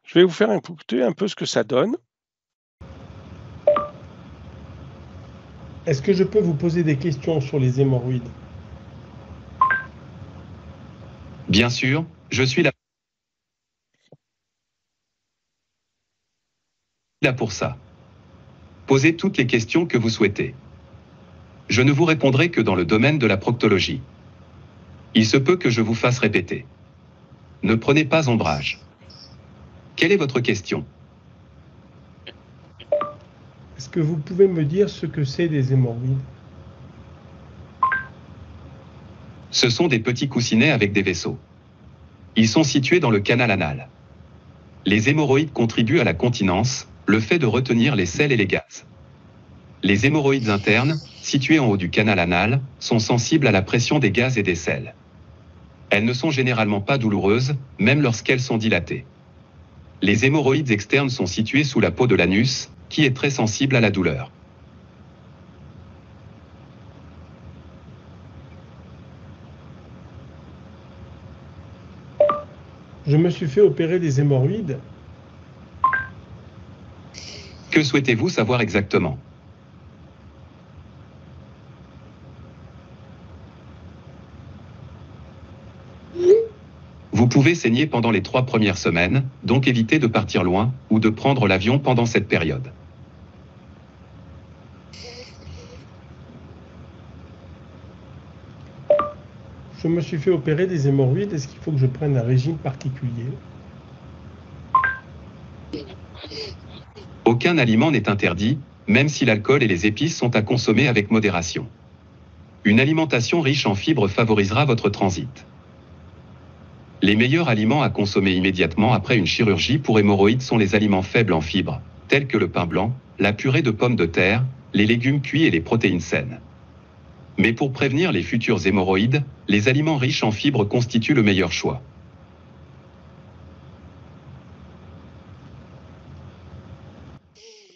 Je vais vous faire écouter un peu ce que ça donne. Est-ce que je peux vous poser des questions sur les hémorroïdes Bien sûr, je suis là. pour ça. Posez toutes les questions que vous souhaitez. Je ne vous répondrai que dans le domaine de la proctologie. Il se peut que je vous fasse répéter. Ne prenez pas ombrage. Quelle est votre question Est-ce que vous pouvez me dire ce que c'est des hémorroïdes Ce sont des petits coussinets avec des vaisseaux. Ils sont situés dans le canal anal. Les hémorroïdes contribuent à la continence, le fait de retenir les sels et les gaz. Les hémorroïdes internes, situées en haut du canal anal, sont sensibles à la pression des gaz et des sels. Elles ne sont généralement pas douloureuses, même lorsqu'elles sont dilatées. Les hémorroïdes externes sont situées sous la peau de l'anus, qui est très sensible à la douleur. Je me suis fait opérer des hémorroïdes. Que souhaitez-vous savoir exactement Vous pouvez saigner pendant les trois premières semaines, donc évitez de partir loin ou de prendre l'avion pendant cette période. je me suis fait opérer des hémorroïdes, est-ce qu'il faut que je prenne un régime particulier Aucun aliment n'est interdit, même si l'alcool et les épices sont à consommer avec modération. Une alimentation riche en fibres favorisera votre transit. Les meilleurs aliments à consommer immédiatement après une chirurgie pour hémorroïdes sont les aliments faibles en fibres, tels que le pain blanc, la purée de pommes de terre, les légumes cuits et les protéines saines. Mais pour prévenir les futurs hémorroïdes, les aliments riches en fibres constituent le meilleur choix.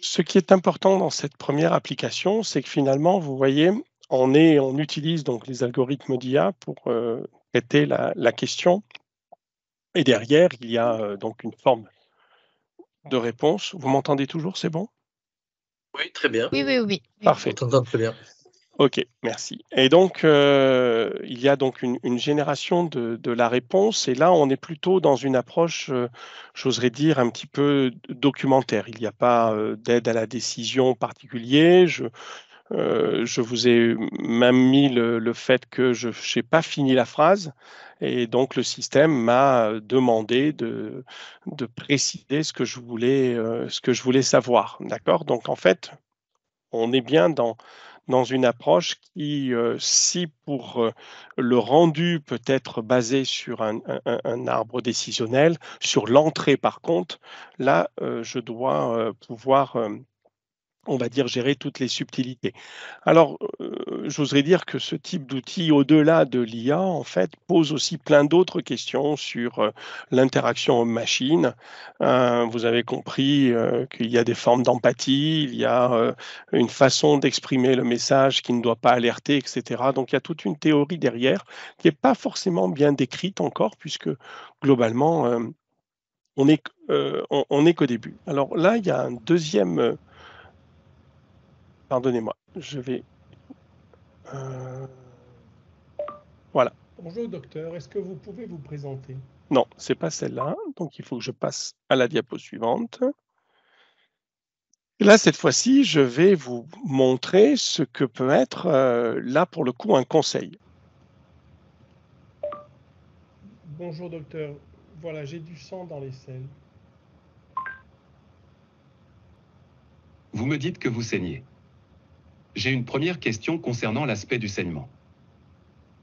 Ce qui est important dans cette première application, c'est que finalement, vous voyez, on, est, on utilise donc les algorithmes d'IA pour euh, traiter la, question. Et derrière, il y a euh, donc une forme de réponse. Vous m'entendez toujours, c'est bon Oui, très bien. Oui, oui, oui. Parfait. On t'entend très bien. Ok, merci. Et donc, euh, il y a donc une, génération de, la réponse, et là, on est plutôt dans une approche, euh, j'oserais dire, un petit peu documentaire. Il n'y a pas euh, d'aide à la décision particulière. Je, je vous ai même mis le, fait que je n'ai pas fini la phrase, et donc le système m'a demandé de, de, préciser ce que je voulais, ce que je voulais savoir. D'accord Donc, en fait, on est bien dans dans une approche qui, euh, si pour euh, le rendu peut être basé sur un, un arbre décisionnel, sur l'entrée par contre, là, euh, je dois pouvoir on va dire, gérer toutes les subtilités. Alors, j'oserais dire que ce type d'outil, au-delà de l'IA, en fait, pose aussi plein d'autres questions sur l'interaction machine hein, vous avez compris qu'il y a des formes d'empathie, il y a une façon d'exprimer le message qui ne doit pas alerter, etc. Donc, il y a toute une théorie derrière qui n'est pas forcément bien décrite encore, puisque globalement, on n'est on est qu'au début. Alors là, il y a un deuxième Pardonnez-moi, je vais... Euh, voilà. Bonjour docteur, est-ce que vous pouvez vous présenter Non, c'est pas celle-là, hein. donc il faut que je passe à la diapo suivante. là, cette fois-ci, je vais vous montrer ce que peut être, euh, là pour le coup, un conseil. Bonjour docteur, voilà, j'ai du sang dans les selles. Vous me dites que vous saignez. J'ai une première question concernant l'aspect du saignement.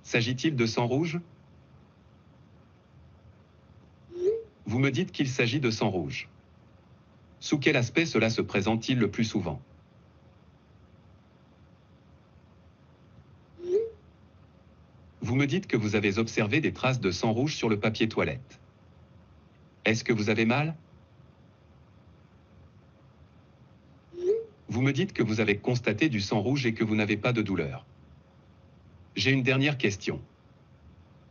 S'agit-il de sang rouge Vous me dites qu'il s'agit de sang rouge. Sous quel aspect cela se présente-t-il le plus souvent Vous me dites que vous avez observé des traces de sang rouge sur le papier toilette. Est-ce que vous avez mal vous me dites que vous avez constaté du sang rouge et que vous n'avez pas de douleur. J'ai une dernière question.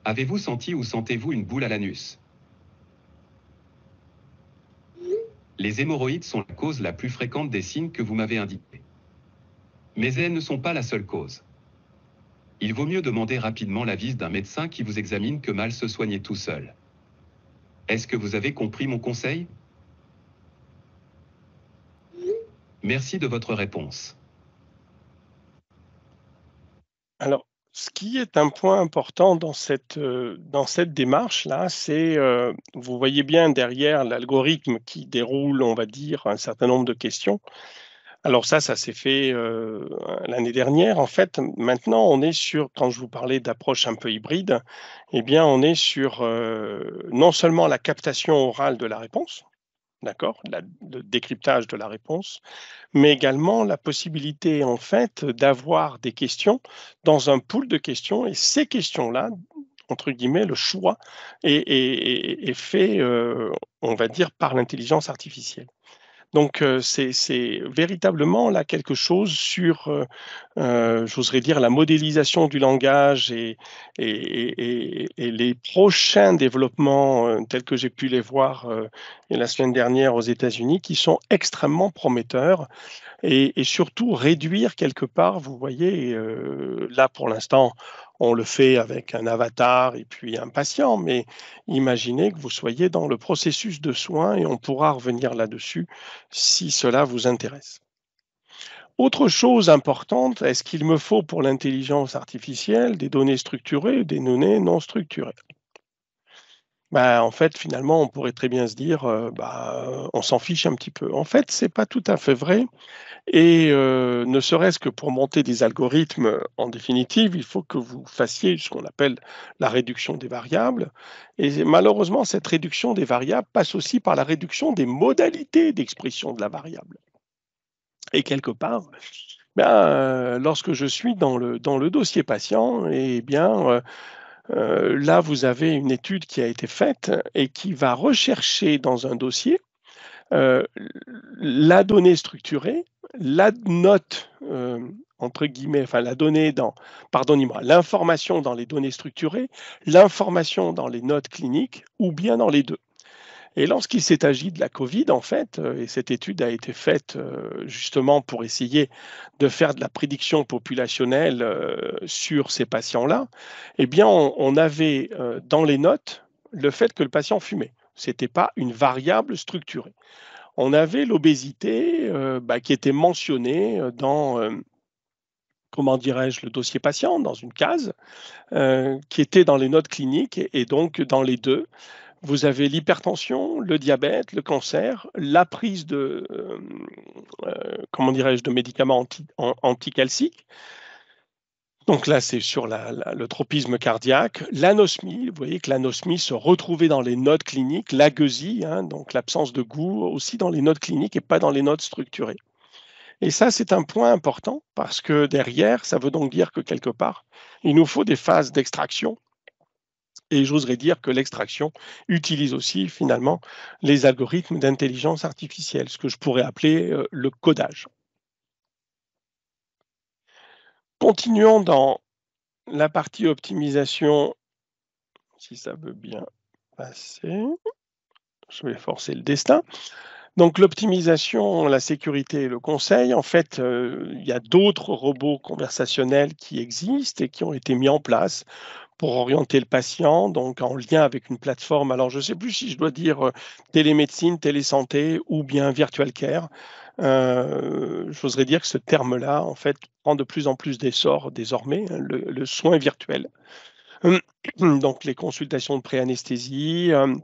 Avez-vous senti ou sentez-vous une boule à l'anus Les hémorroïdes sont la cause la plus fréquente des signes que vous m'avez indiqués. Mais elles ne sont pas la seule cause. Il vaut mieux demander rapidement l'avis d'un médecin qui vous examine que mal se soigner tout seul. Est-ce que vous avez compris mon conseil Merci de votre réponse. Alors, ce qui est un point important dans cette, euh, dans cette démarche-là, c'est, euh, vous voyez bien derrière l'algorithme qui déroule, on va dire, un certain nombre de questions. Alors ça, ça s'est fait euh, l'année dernière. En fait, maintenant, on est sur, quand je vous parlais d'approche un peu hybride, eh bien, on est sur non seulement la captation orale de la réponse, d'accord, le décryptage de la réponse, mais également la possibilité en fait d'avoir des questions dans un pool de questions et ces questions-là, entre guillemets, le choix est, fait, euh, on va dire, par l'intelligence artificielle. Donc euh, c'est véritablement là quelque chose sur, euh, euh, j'oserais dire, la modélisation du langage et, les prochains développements tels que j'ai pu les voir la semaine dernière aux États-Unis qui sont extrêmement prometteurs et, surtout réduire quelque part, vous voyez, là pour l'instant, on le fait avec un avatar et puis un patient, mais imaginez que vous soyez dans le processus de soins et on pourra revenir là-dessus si cela vous intéresse. Autre chose importante, est-ce qu'il me faut pour l'intelligence artificielle des données structurées ou des données non structurées bah, en fait, finalement, on pourrait très bien se dire, euh, bah, on s'en fiche un petit peu. En fait, c'est pas tout à fait vrai. Et euh, ne serait-ce que pour monter des algorithmes, euh, en définitive, il faut que vous fassiez ce qu'on appelle la réduction des variables. Et malheureusement, cette réduction des variables passe aussi par la réduction des modalités d'expression de la variable. Et quelque part, ben, lorsque je suis dans le, dans le dossier patient, eh bien, euh, là, vous avez une étude qui a été faite et qui va rechercher dans un dossier euh, la donnée structurée, la note euh, entre guillemets, enfin la donnée dans, pardonnez-moi, l'information dans les données structurées, l'information dans les notes cliniques, ou bien dans les deux. Et lorsqu'il s'est agi de la Covid, en fait, euh, et cette étude a été faite euh, justement pour essayer de faire de la prédiction populationnelle euh, sur ces patients-là, eh bien, on, avait dans les notes le fait que le patient fumait. Ce n'était pas une variable structurée. On avait l'obésité bah, qui était mentionnée dans comment dirais-je, le dossier patient dans une case qui était dans les notes cliniques et donc dans les deux. Vous avez l'hypertension, le diabète, le cancer, la prise de, euh, euh, comment dirais-je, de médicaments anticalciques. Donc là, c'est sur le tropisme cardiaque, l'anosmie. Vous voyez que l'anosmie se retrouvait dans les notes cliniques, La hein, donc l'absence de goût, aussi dans les notes cliniques et pas dans les notes structurées. Et ça, c'est un point important parce que derrière, ça veut donc dire que quelque part, il nous faut des phases d'extraction et j'oserais dire que l'extraction utilise aussi finalement les algorithmes d'intelligence artificielle, ce que je pourrais appeler euh, le codage. Continuons dans la partie optimisation, si ça veut bien passer. Je vais forcer le destin. Donc l'optimisation, la sécurité et le conseil, en fait, euh, il y a d'autres robots conversationnels qui existent et qui ont été mis en place pour orienter le patient, donc en lien avec une plateforme. Alors, je ne sais plus si je dois dire euh, télémédecine, télésanté ou bien virtual care. Euh, j'oserais dire que ce terme-là, en fait, prend de plus en plus d'essor désormais, hein, le, soin virtuel. Hum, donc, les consultations de pré-anesthésie, hum,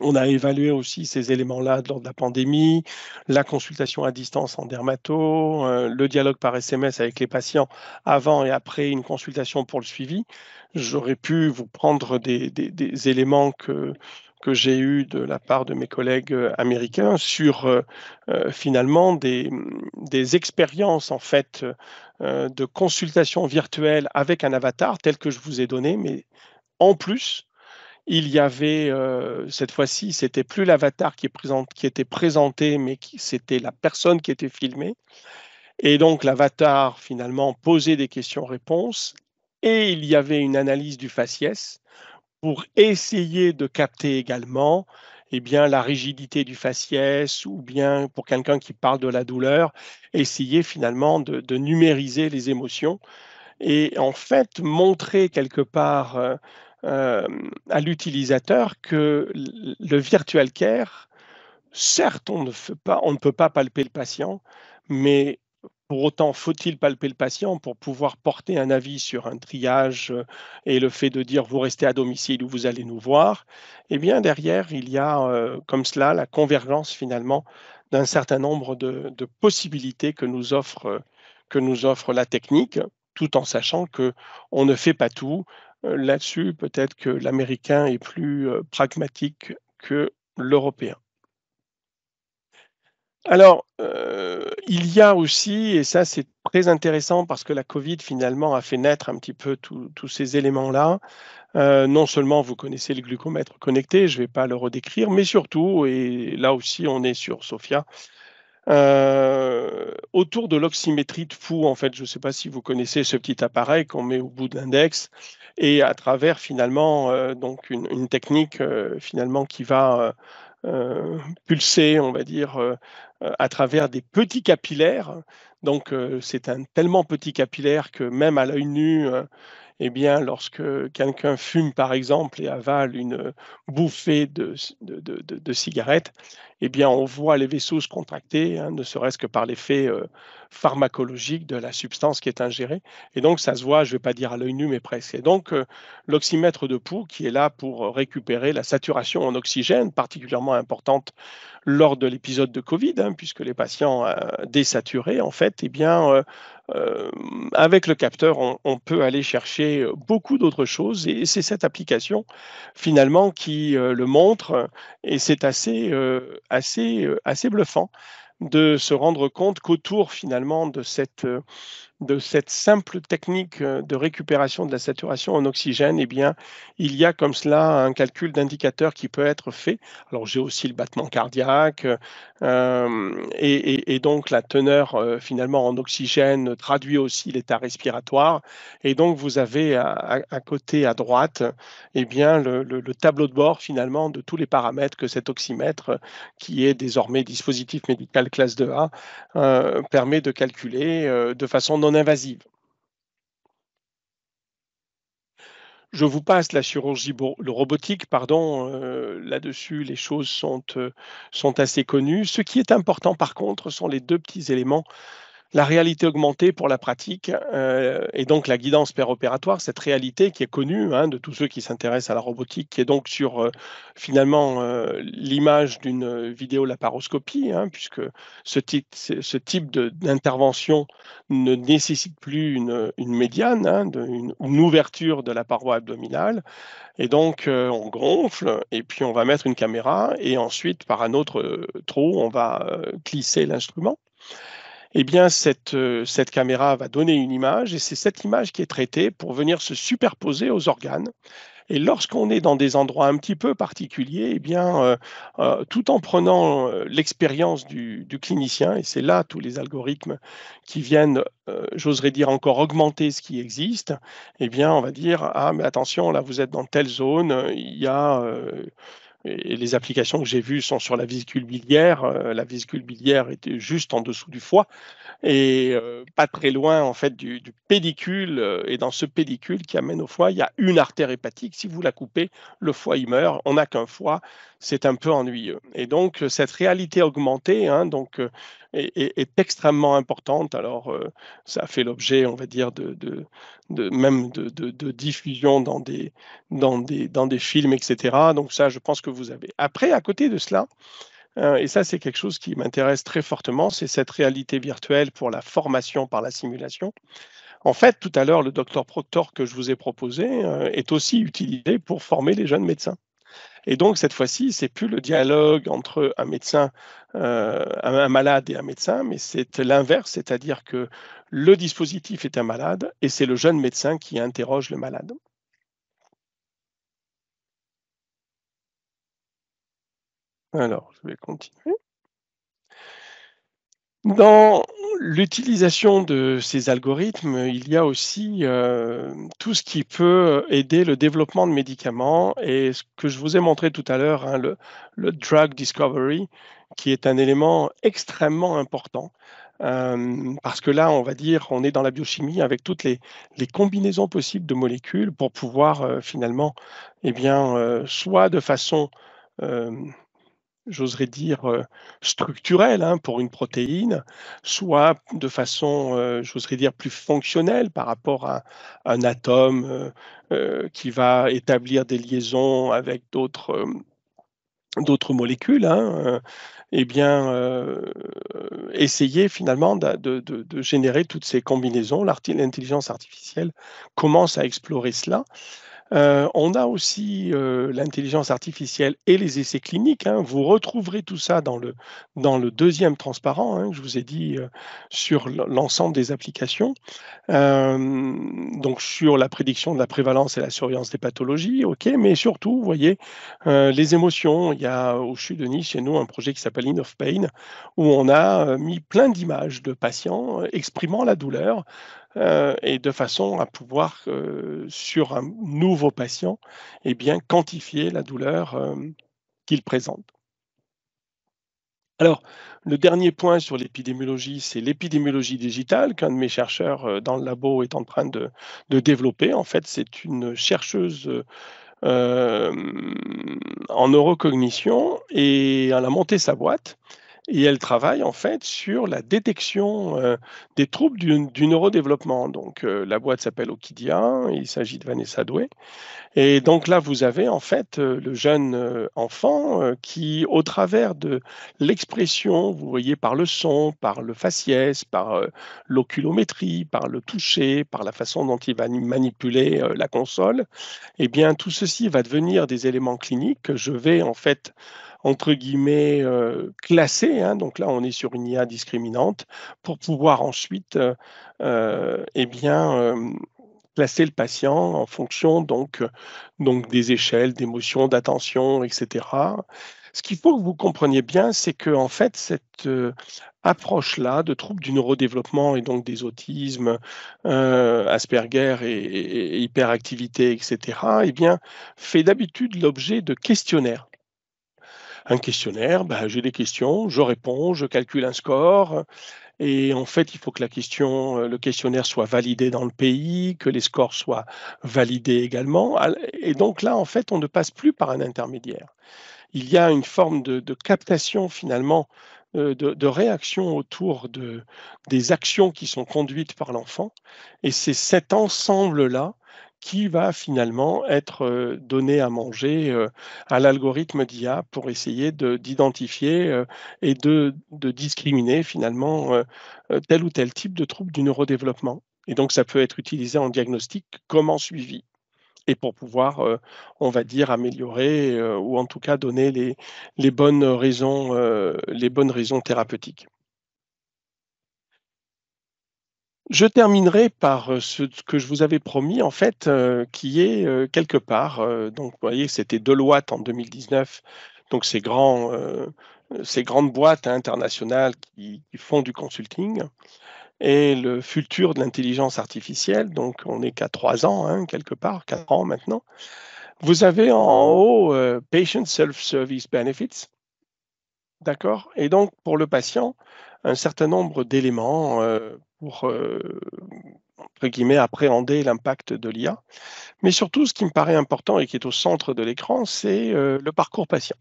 on a évalué aussi ces éléments-là lors de la pandémie, la consultation à distance en dermato, euh, le dialogue par SMS avec les patients avant et après une consultation pour le suivi. J'aurais pu vous prendre des, éléments que, que j'ai eu de la part de mes collègues euh, américains sur euh, finalement des, des, expériences en fait de consultation virtuelle avec un avatar tel que je vous ai donné, mais en plus il y avait, euh, cette fois-ci, c'était plus l'avatar qui, était présenté, mais c'était la personne qui était filmée. Et donc l'avatar, finalement, posait des questions-réponses. Et il y avait une analyse du faciès pour essayer de capter également et eh bien, la rigidité du faciès ou bien pour quelqu'un qui parle de la douleur, essayer finalement de, numériser les émotions et en fait montrer quelque part euh, euh, à l'utilisateur que le virtual care, certes, on ne, pas, on ne peut pas palper le patient, mais pour autant, faut-il palper le patient pour pouvoir porter un avis sur un triage euh, et le fait de dire vous restez à domicile ou vous allez nous voir Eh bien, derrière, il y a euh, comme cela la convergence finalement d'un certain nombre de, de possibilités que nous, offre, que nous offre la technique, tout en sachant qu'on ne fait pas tout, euh, là-dessus, peut-être que l'Américain est plus euh, pragmatique que l'Européen. Alors, euh, il y a aussi, et ça c'est très intéressant parce que la Covid finalement a fait naître un petit peu tous ces éléments-là. non seulement vous connaissez le glucomètre connecté, je ne vais pas le redécrire, mais surtout, et là aussi on est sur Sophia, autour de l'oxymétrie de fou, en fait, je ne sais pas si vous connaissez ce petit appareil qu'on met au bout de l'index et à travers finalement euh, donc une, technique euh, finalement qui va euh, pulser, on va dire, à travers des petits capillaires. Donc c'est un tellement petit capillaire que même à l'œil nu, eh bien, lorsque quelqu'un fume, par exemple, et avale une bouffée de, de, cigarette, eh bien, on voit les vaisseaux se contracter, hein, ne serait-ce que par l'effet pharmacologique de la substance qui est ingérée. Et donc, ça se voit, je ne vais pas dire à l'œil nu, mais presque. Et donc, euh, l'oxymètre de pouls, qui est là pour euh, récupérer la saturation en oxygène, particulièrement importante lors de l'épisode de Covid, hein, puisque les patients euh, désaturés, en fait, eh bien, avec le capteur, on, peut aller chercher beaucoup d'autres choses. Et, et c'est cette application, finalement, qui le montre. Et c'est assez, assez, assez bluffant de se rendre compte qu'autour finalement de cette euh, de cette simple technique euh, de récupération de la saturation en oxygène, eh bien, il y a comme cela un calcul d'indicateur qui peut être fait. Alors, j'ai aussi le battement cardiaque euh, et, donc la teneur euh, finalement en oxygène traduit aussi l'état respiratoire. Et donc, vous avez à, côté à droite, eh bien, le, tableau de bord finalement de tous les paramètres que cet oxymètre, qui est désormais dispositif médical classe 2A, permet de calculer de façon non invasive. Je vous passe la chirurgie le robotique, pardon, euh, là-dessus les choses sont, euh, sont assez connues. Ce qui est important par contre sont les deux petits éléments la réalité augmentée pour la pratique euh, et donc la guidance opératoire, cette réalité qui est connue hein, de tous ceux qui s'intéressent à la robotique, qui est donc sur euh, finalement euh, l'image d'une vidéo laparoscopie, hein, puisque ce, ce type d'intervention ne nécessite plus une, médiane, hein, une, ouverture de la paroi abdominale. Et donc on gonfle et puis on va mettre une caméra et ensuite par un autre trou on va glisser l'instrument eh bien cette, euh, cette caméra va donner une image et c'est cette image qui est traitée pour venir se superposer aux organes. Et lorsqu'on est dans des endroits un petit peu particuliers, eh bien, euh, euh, tout en prenant l'expérience du, du, clinicien, et c'est là tous les algorithmes qui viennent, j'oserais dire encore augmenter ce qui existe, eh bien, on va dire ah mais attention, là vous êtes dans telle zone, il y a les applications que j'ai vues sont sur la vésicule biliaire. Euh, la vésicule biliaire était juste en dessous du foie et euh, pas très loin en fait du, pédicule. Euh, et dans ce pédicule qui amène au foie, il y a une artère hépatique. Si vous la coupez, le foie il meurt. On n'a qu'un foie, c'est un peu ennuyeux. Et donc euh, cette réalité augmentée, hein, donc est, extrêmement importante. Alors ça fait l'objet, on va dire, de, même de, de, diffusion dans des dans des dans des films, etc. Donc ça, je pense que vous avez. Après, à côté de cela. Euh, et ça, c'est quelque chose qui m'intéresse très fortement, c'est cette réalité virtuelle pour la formation par la simulation. En fait, tout à l'heure, le docteur Proctor que je vous ai proposé euh, est aussi utilisé pour former les jeunes médecins. Et donc, cette fois-ci, c'est plus le dialogue entre un médecin, euh, un malade et un médecin, mais c'est l'inverse, c'est-à-dire que le dispositif est un malade et c'est le jeune médecin qui interroge le malade. Alors, je vais continuer. Dans l'utilisation de ces algorithmes, il y a aussi euh, tout ce qui peut aider le développement de médicaments et ce que je vous ai montré tout à l'heure, hein, le, drug discovery, qui est un élément extrêmement important. Euh, parce que là, on va dire, on est dans la biochimie avec toutes les, combinaisons possibles de molécules pour pouvoir euh, finalement, eh bien, soit de façon j'oserais dire, euh, structurelle hein, pour une protéine, soit de façon, euh, j'oserais dire, plus fonctionnelle par rapport à, un atome euh, qui va établir des liaisons avec d'autres. d'autres molécules, hein, eh bien, essayer finalement de, de, générer toutes ces combinaisons. L'intelligence artificielle commence à explorer cela. Euh, on a aussi euh, l'intelligence artificielle et les essais cliniques. Hein. Vous retrouverez tout ça dans le, deuxième transparent hein, que je vous ai dit euh, sur l'ensemble des applications. donc sur la prédiction de la prévalence et la surveillance des pathologies, ok, mais surtout, vous voyez, les émotions. Il y a au CHU de Nice, chez nous, un projet qui s'appelle In of Pain, où on a mis plein d'images de patients exprimant la douleur euh, et de façon à pouvoir, euh, sur un nouveau patient, eh bien, quantifier la douleur euh, qu'il présente. Alors, le dernier point sur l'épidémiologie, c'est l'épidémiologie digitale qu'un de mes chercheurs dans le labo est en train de, de développer. En fait, c'est une chercheuse en neurocognition et elle a monté sa boîte et elle travaille en fait sur la détection euh, des troubles du, neurodéveloppement. Donc euh, la boîte s'appelle Okidia, il s'agit de Vanessa Doué. Et donc là, vous avez en fait euh, le jeune enfant qui, au travers de l'expression, vous voyez par le son, par le faciès, par l'oculométrie, par le toucher, par la façon dont il va manipuler la console, et eh bien tout ceci va devenir des éléments cliniques que je vais en fait entre guillemets euh, classé hein. donc là on est sur une IA discriminante, pour pouvoir ensuite euh, euh eh bien, classer euh, le patient en fonction donc, donc des échelles d'émotion, d'attention, etc. Ce qu'il faut que vous compreniez bien, c'est que en fait cette approche-là de troubles du neurodéveloppement et donc des autismes, Asperger et, hyperactivité, etc., eh bien, fait d'habitude l'objet de questionnaires un questionnaire, bah, j'ai des questions, je réponds, je calcule un score. Et en fait, il faut que la question, euh, le questionnaire soit validé dans le pays, que les scores soient validés également. Et donc là, en fait, on ne passe plus par un intermédiaire. Il y a une forme de, captation finalement euh, de, de, réaction autour de, des actions qui sont conduites par l'enfant. Et c'est cet ensemble-là qui va finalement être euh, donné à manger euh, à l'algorithme d'IA pour essayer d'identifier euh, et de, discriminer finalement tel ou tel type de trouble du neurodéveloppement. Et donc ça peut être utilisé en diagnostic comme en suivi et pour pouvoir, on va dire, améliorer ou en tout cas donner les, bonnes, raisons, les bonnes raisons thérapeutiques. Je terminerai par euh, ce que je vous avais promis, en fait, euh, qui est euh, quelque part. donc, vous voyez, c'était Deloitte en 2019. Donc, ces, grands, ces grandes boîtes internationales qui, font du consulting. Et le futur de l'intelligence artificielle, donc on n'est qu'à trois ans, hein, quelque part, quatre ans maintenant. Vous avez en haut Patient Self-Service Benefits. D'accord Et donc, pour le patient, un certain nombre d'éléments euh, pour euh, entre guillemets, appréhender l'impact de l'IA. Mais surtout, ce qui me paraît important et qui est au centre de l'écran, c'est euh, le parcours patient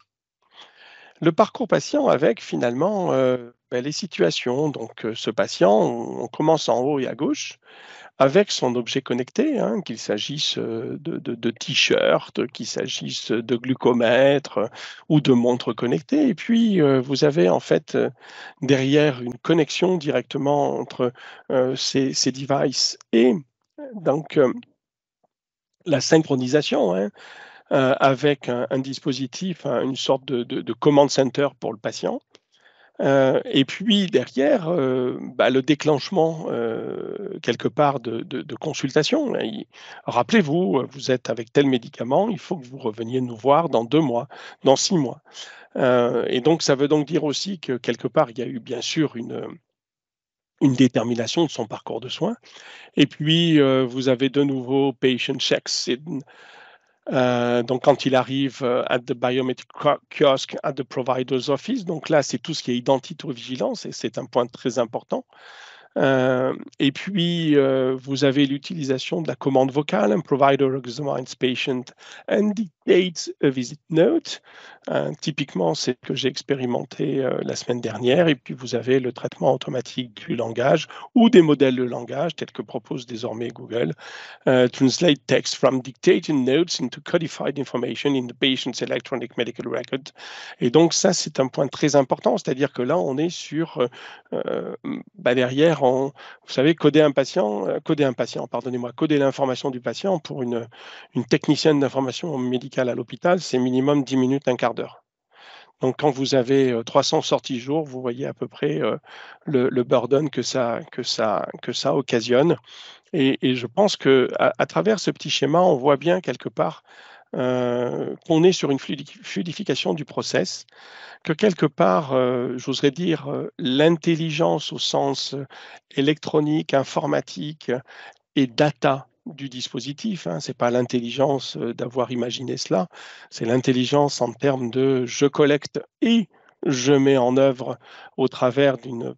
le parcours patient avec finalement euh, ben, les situations. Donc euh, ce patient, on, commence en haut et à gauche avec son objet connecté, hein, qu'il s'agisse euh, de, t-shirts, qu'il s'agisse de glucomètre ou de montre connectée. Et puis vous avez en fait derrière une connexion directement entre ces, devices et donc la synchronisation. Hein, euh, avec un, dispositif, hein, une sorte de, command center pour le patient. Euh, et puis derrière, euh, bah, le déclenchement quelque part de, consultation. Rappelez-vous, vous êtes avec tel médicament, il faut que vous reveniez nous voir dans deux mois, dans six mois. et donc ça veut donc dire aussi que quelque part, il y a eu bien sûr une, une détermination de son parcours de soins. Et puis, vous avez de nouveau patient checks, euh, donc, quand il arrive à euh, the biometric kiosk at the provider's office, donc là, c'est tout ce qui est identité vigilance et c'est un point très important. Euh, et puis, euh, vous avez l'utilisation de la commande vocale, un provider examines patient and dictates a visit note. Euh, typiquement, c'est ce que j'ai expérimenté la semaine dernière. Et puis, vous avez le traitement automatique du langage ou des modèles de langage, tels que propose désormais Google. translate text from dictated notes into codified information in the patient's electronic medical record. Et donc, ça, c'est un point très important, c'est-à-dire que là, on est sur, bah, derrière, vous savez, coder un patient, euh, coder un patient, pardonnez-moi, coder l'information du patient pour une, technicienne d'information médicale à l'hôpital, c'est minimum 10 minutes, un quart d'heure. Donc, quand vous avez 300 euh, sorties jour, vous voyez à peu près euh, le, burden que ça, que ça, que ça occasionne. Et, je pense que à, travers ce petit schéma, on voit bien quelque part euh, qu'on est sur une fluidification du process, que quelque part, euh, j'oserais dire, euh, l'intelligence au sens électronique, informatique et data du dispositif. Hein. Ce n'est pas l'intelligence d'avoir imaginé cela, c'est l'intelligence en termes de je collecte et je mets en œuvre au travers d'une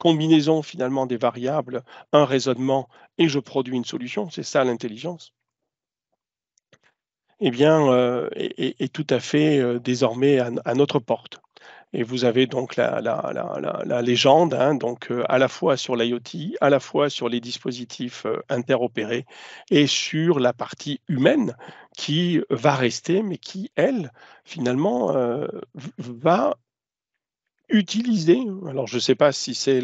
combinaison finalement des variables, un raisonnement et je produis une solution. C'est ça l'intelligence eh bien, euh, est, tout à fait euh, désormais à, notre porte. Et vous avez donc la, légende, hein, donc euh, à la fois sur l'IoT, à la fois sur les dispositifs interopérés et sur la partie humaine qui va rester, mais qui, elle, finalement, va utiliser. Alors, je ne sais pas si c'est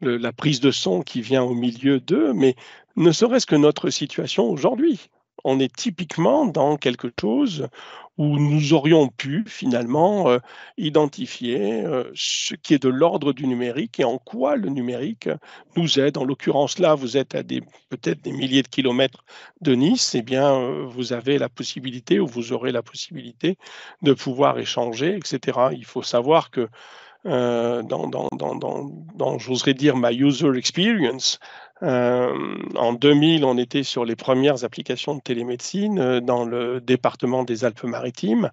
la prise de son qui vient au milieu d'eux, mais ne serait-ce que notre situation aujourd'hui on est typiquement dans quelque chose où nous aurions pu finalement euh, identifier euh, ce qui est de l'ordre du numérique et en quoi le numérique nous aide. En l'occurrence, là, vous êtes à peut-être des milliers de kilomètres de Nice, et eh bien, euh, vous avez la possibilité ou vous aurez la possibilité de pouvoir échanger, etc. Il faut savoir que dans, dans j'oserais dire, ma user experience, euh, en 2000, on était sur les premières applications de télémédecine euh, dans le département des Alpes-Maritimes.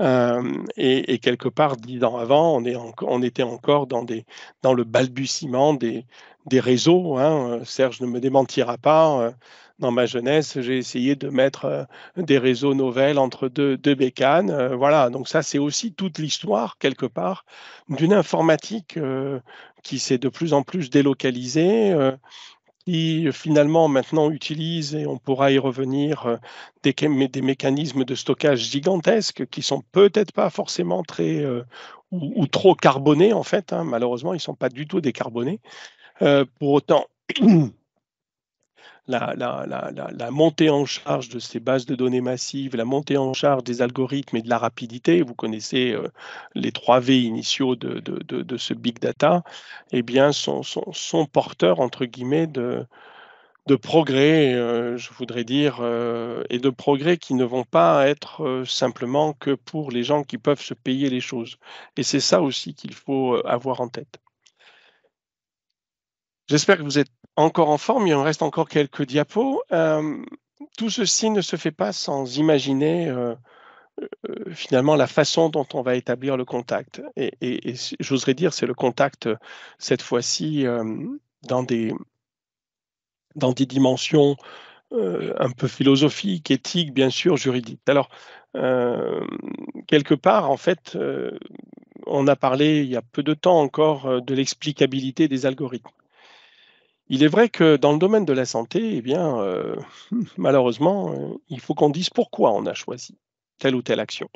Euh, et, quelque part, dix ans avant, on, est on était encore dans, des, dans le balbutiement des, des réseaux. Hein. Serge ne me démentira pas. Dans ma jeunesse, j'ai essayé de mettre des réseaux nouvelles entre deux, bécanes. voilà, donc ça, c'est aussi toute l'histoire, quelque part, d'une informatique qui s'est de plus en plus délocalisée, qui euh, finalement maintenant utilisent, et on pourra y revenir, euh, des, des mécanismes de stockage gigantesques qui sont peut-être pas forcément très euh, ou, trop carbonés en fait. Hein. malheureusement, ils ne sont pas du tout décarbonés. pour autant, la, la, montée en charge de ces bases de données massives, la montée en charge des algorithmes et de la rapidité, vous connaissez euh, les trois V initiaux de, ce big data, eh bien, sont, porteurs, entre guillemets, de, de progrès, euh, je voudrais dire, euh, et de progrès qui ne vont pas être simplement que pour les gens qui peuvent se payer les choses. Et c'est ça aussi qu'il faut avoir en tête. J'espère que vous êtes encore en forme, il en reste encore quelques diapos. Euh, tout ceci ne se fait pas sans imaginer euh, euh, finalement la façon dont on va établir le contact. Et, j'oserais dire, c'est le contact cette fois-ci dans, des, dans des dimensions un peu philosophiques, éthiques, bien sûr, juridiques. Alors, quelque part, en fait, on a parlé il y a peu de temps encore de l'explicabilité des algorithmes. Il est vrai que dans le domaine de la santé, eh bien, euh, malheureusement, euh, il faut qu'on dise pourquoi on a choisi telle ou telle action.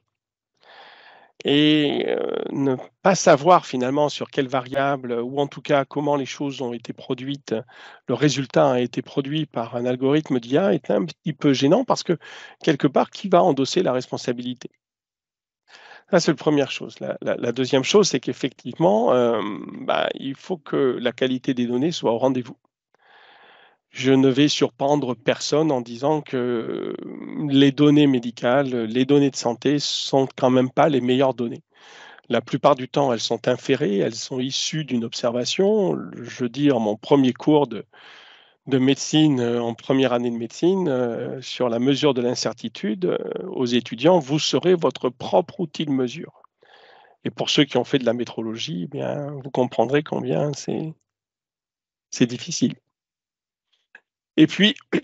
Et euh, ne pas savoir finalement sur quelle variable ou en tout cas comment les choses ont été produites, le résultat a été produit par un algorithme d'IA est un petit peu gênant parce que quelque part, qui va endosser la responsabilité ça, c'est la première chose. La, deuxième chose, c'est qu'effectivement, euh, bah, il faut que la qualité des données soit au rendez-vous. Je ne vais surprendre personne en disant que les données médicales, les données de santé sont quand même pas les meilleures données. La plupart du temps, elles sont inférées, elles sont issues d'une observation. Je dis en mon premier cours de, de médecine euh, en première année de médecine euh, sur la mesure de l'incertitude euh, aux étudiants, vous serez votre propre outil de mesure. Et pour ceux qui ont fait de la métrologie, eh bien, vous comprendrez combien c'est difficile. Et puis,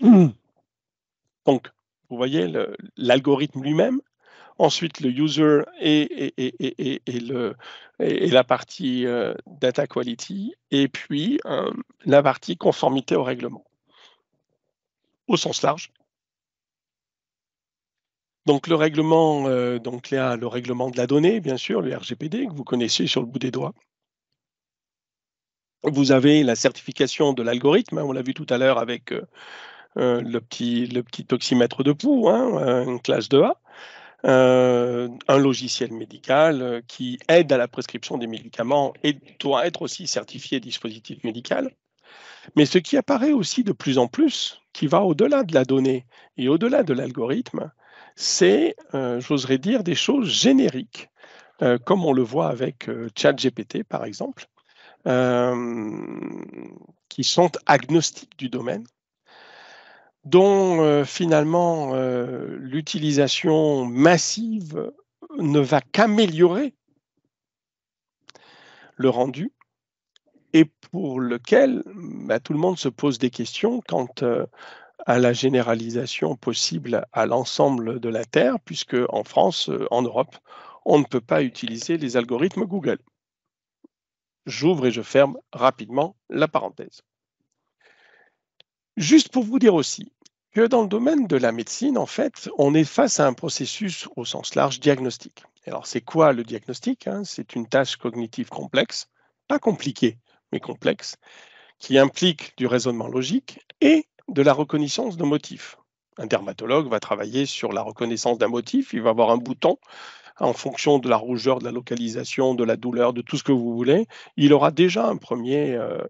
donc, vous voyez, l'algorithme lui-même, Ensuite, le user et, la partie euh, data quality. Et puis, euh, la partie conformité au règlement, au sens large. Donc le règlement, euh, donc le règlement de la donnée, bien sûr, le RGPD que vous connaissez sur le bout des doigts. Vous avez la certification de l'algorithme, hein, on l'a vu tout à l'heure avec le, petit, le de pouls, hein, une classe de a euh, un logiciel médical euh, qui aide à la prescription des médicaments et doit être aussi certifié dispositif médical. Mais ce qui apparaît aussi de plus en plus, qui va au-delà de la donnée et au-delà de l'algorithme, c'est, euh, j'oserais dire, des choses génériques, comme on le voit avec ChatGPT, par exemple, qui sont agnostiques du domaine dont euh, finalement euh, l'utilisation massive ne va qu'améliorer le rendu et pour lequel bah, tout le monde se pose des questions quant euh, à la généralisation possible à l'ensemble de la Terre, puisque en France, en Europe, on ne peut pas utiliser les algorithmes Google. J'ouvre et je ferme rapidement la parenthèse. Juste pour vous dire aussi que dans le domaine de la médecine, en fait, on est face à un processus au sens large diagnostique. Alors, c'est quoi le diagnostic hein C'est une tâche cognitive complexe, pas compliquée, mais complexe, qui implique du raisonnement logique et de la reconnaissance de motifs. Un dermatologue va travailler sur la reconnaissance d'un motif, il va avoir un bouton, en fonction de la rougeur, de la localisation, de la douleur, de tout ce que vous voulez, il aura déjà un premier, euh,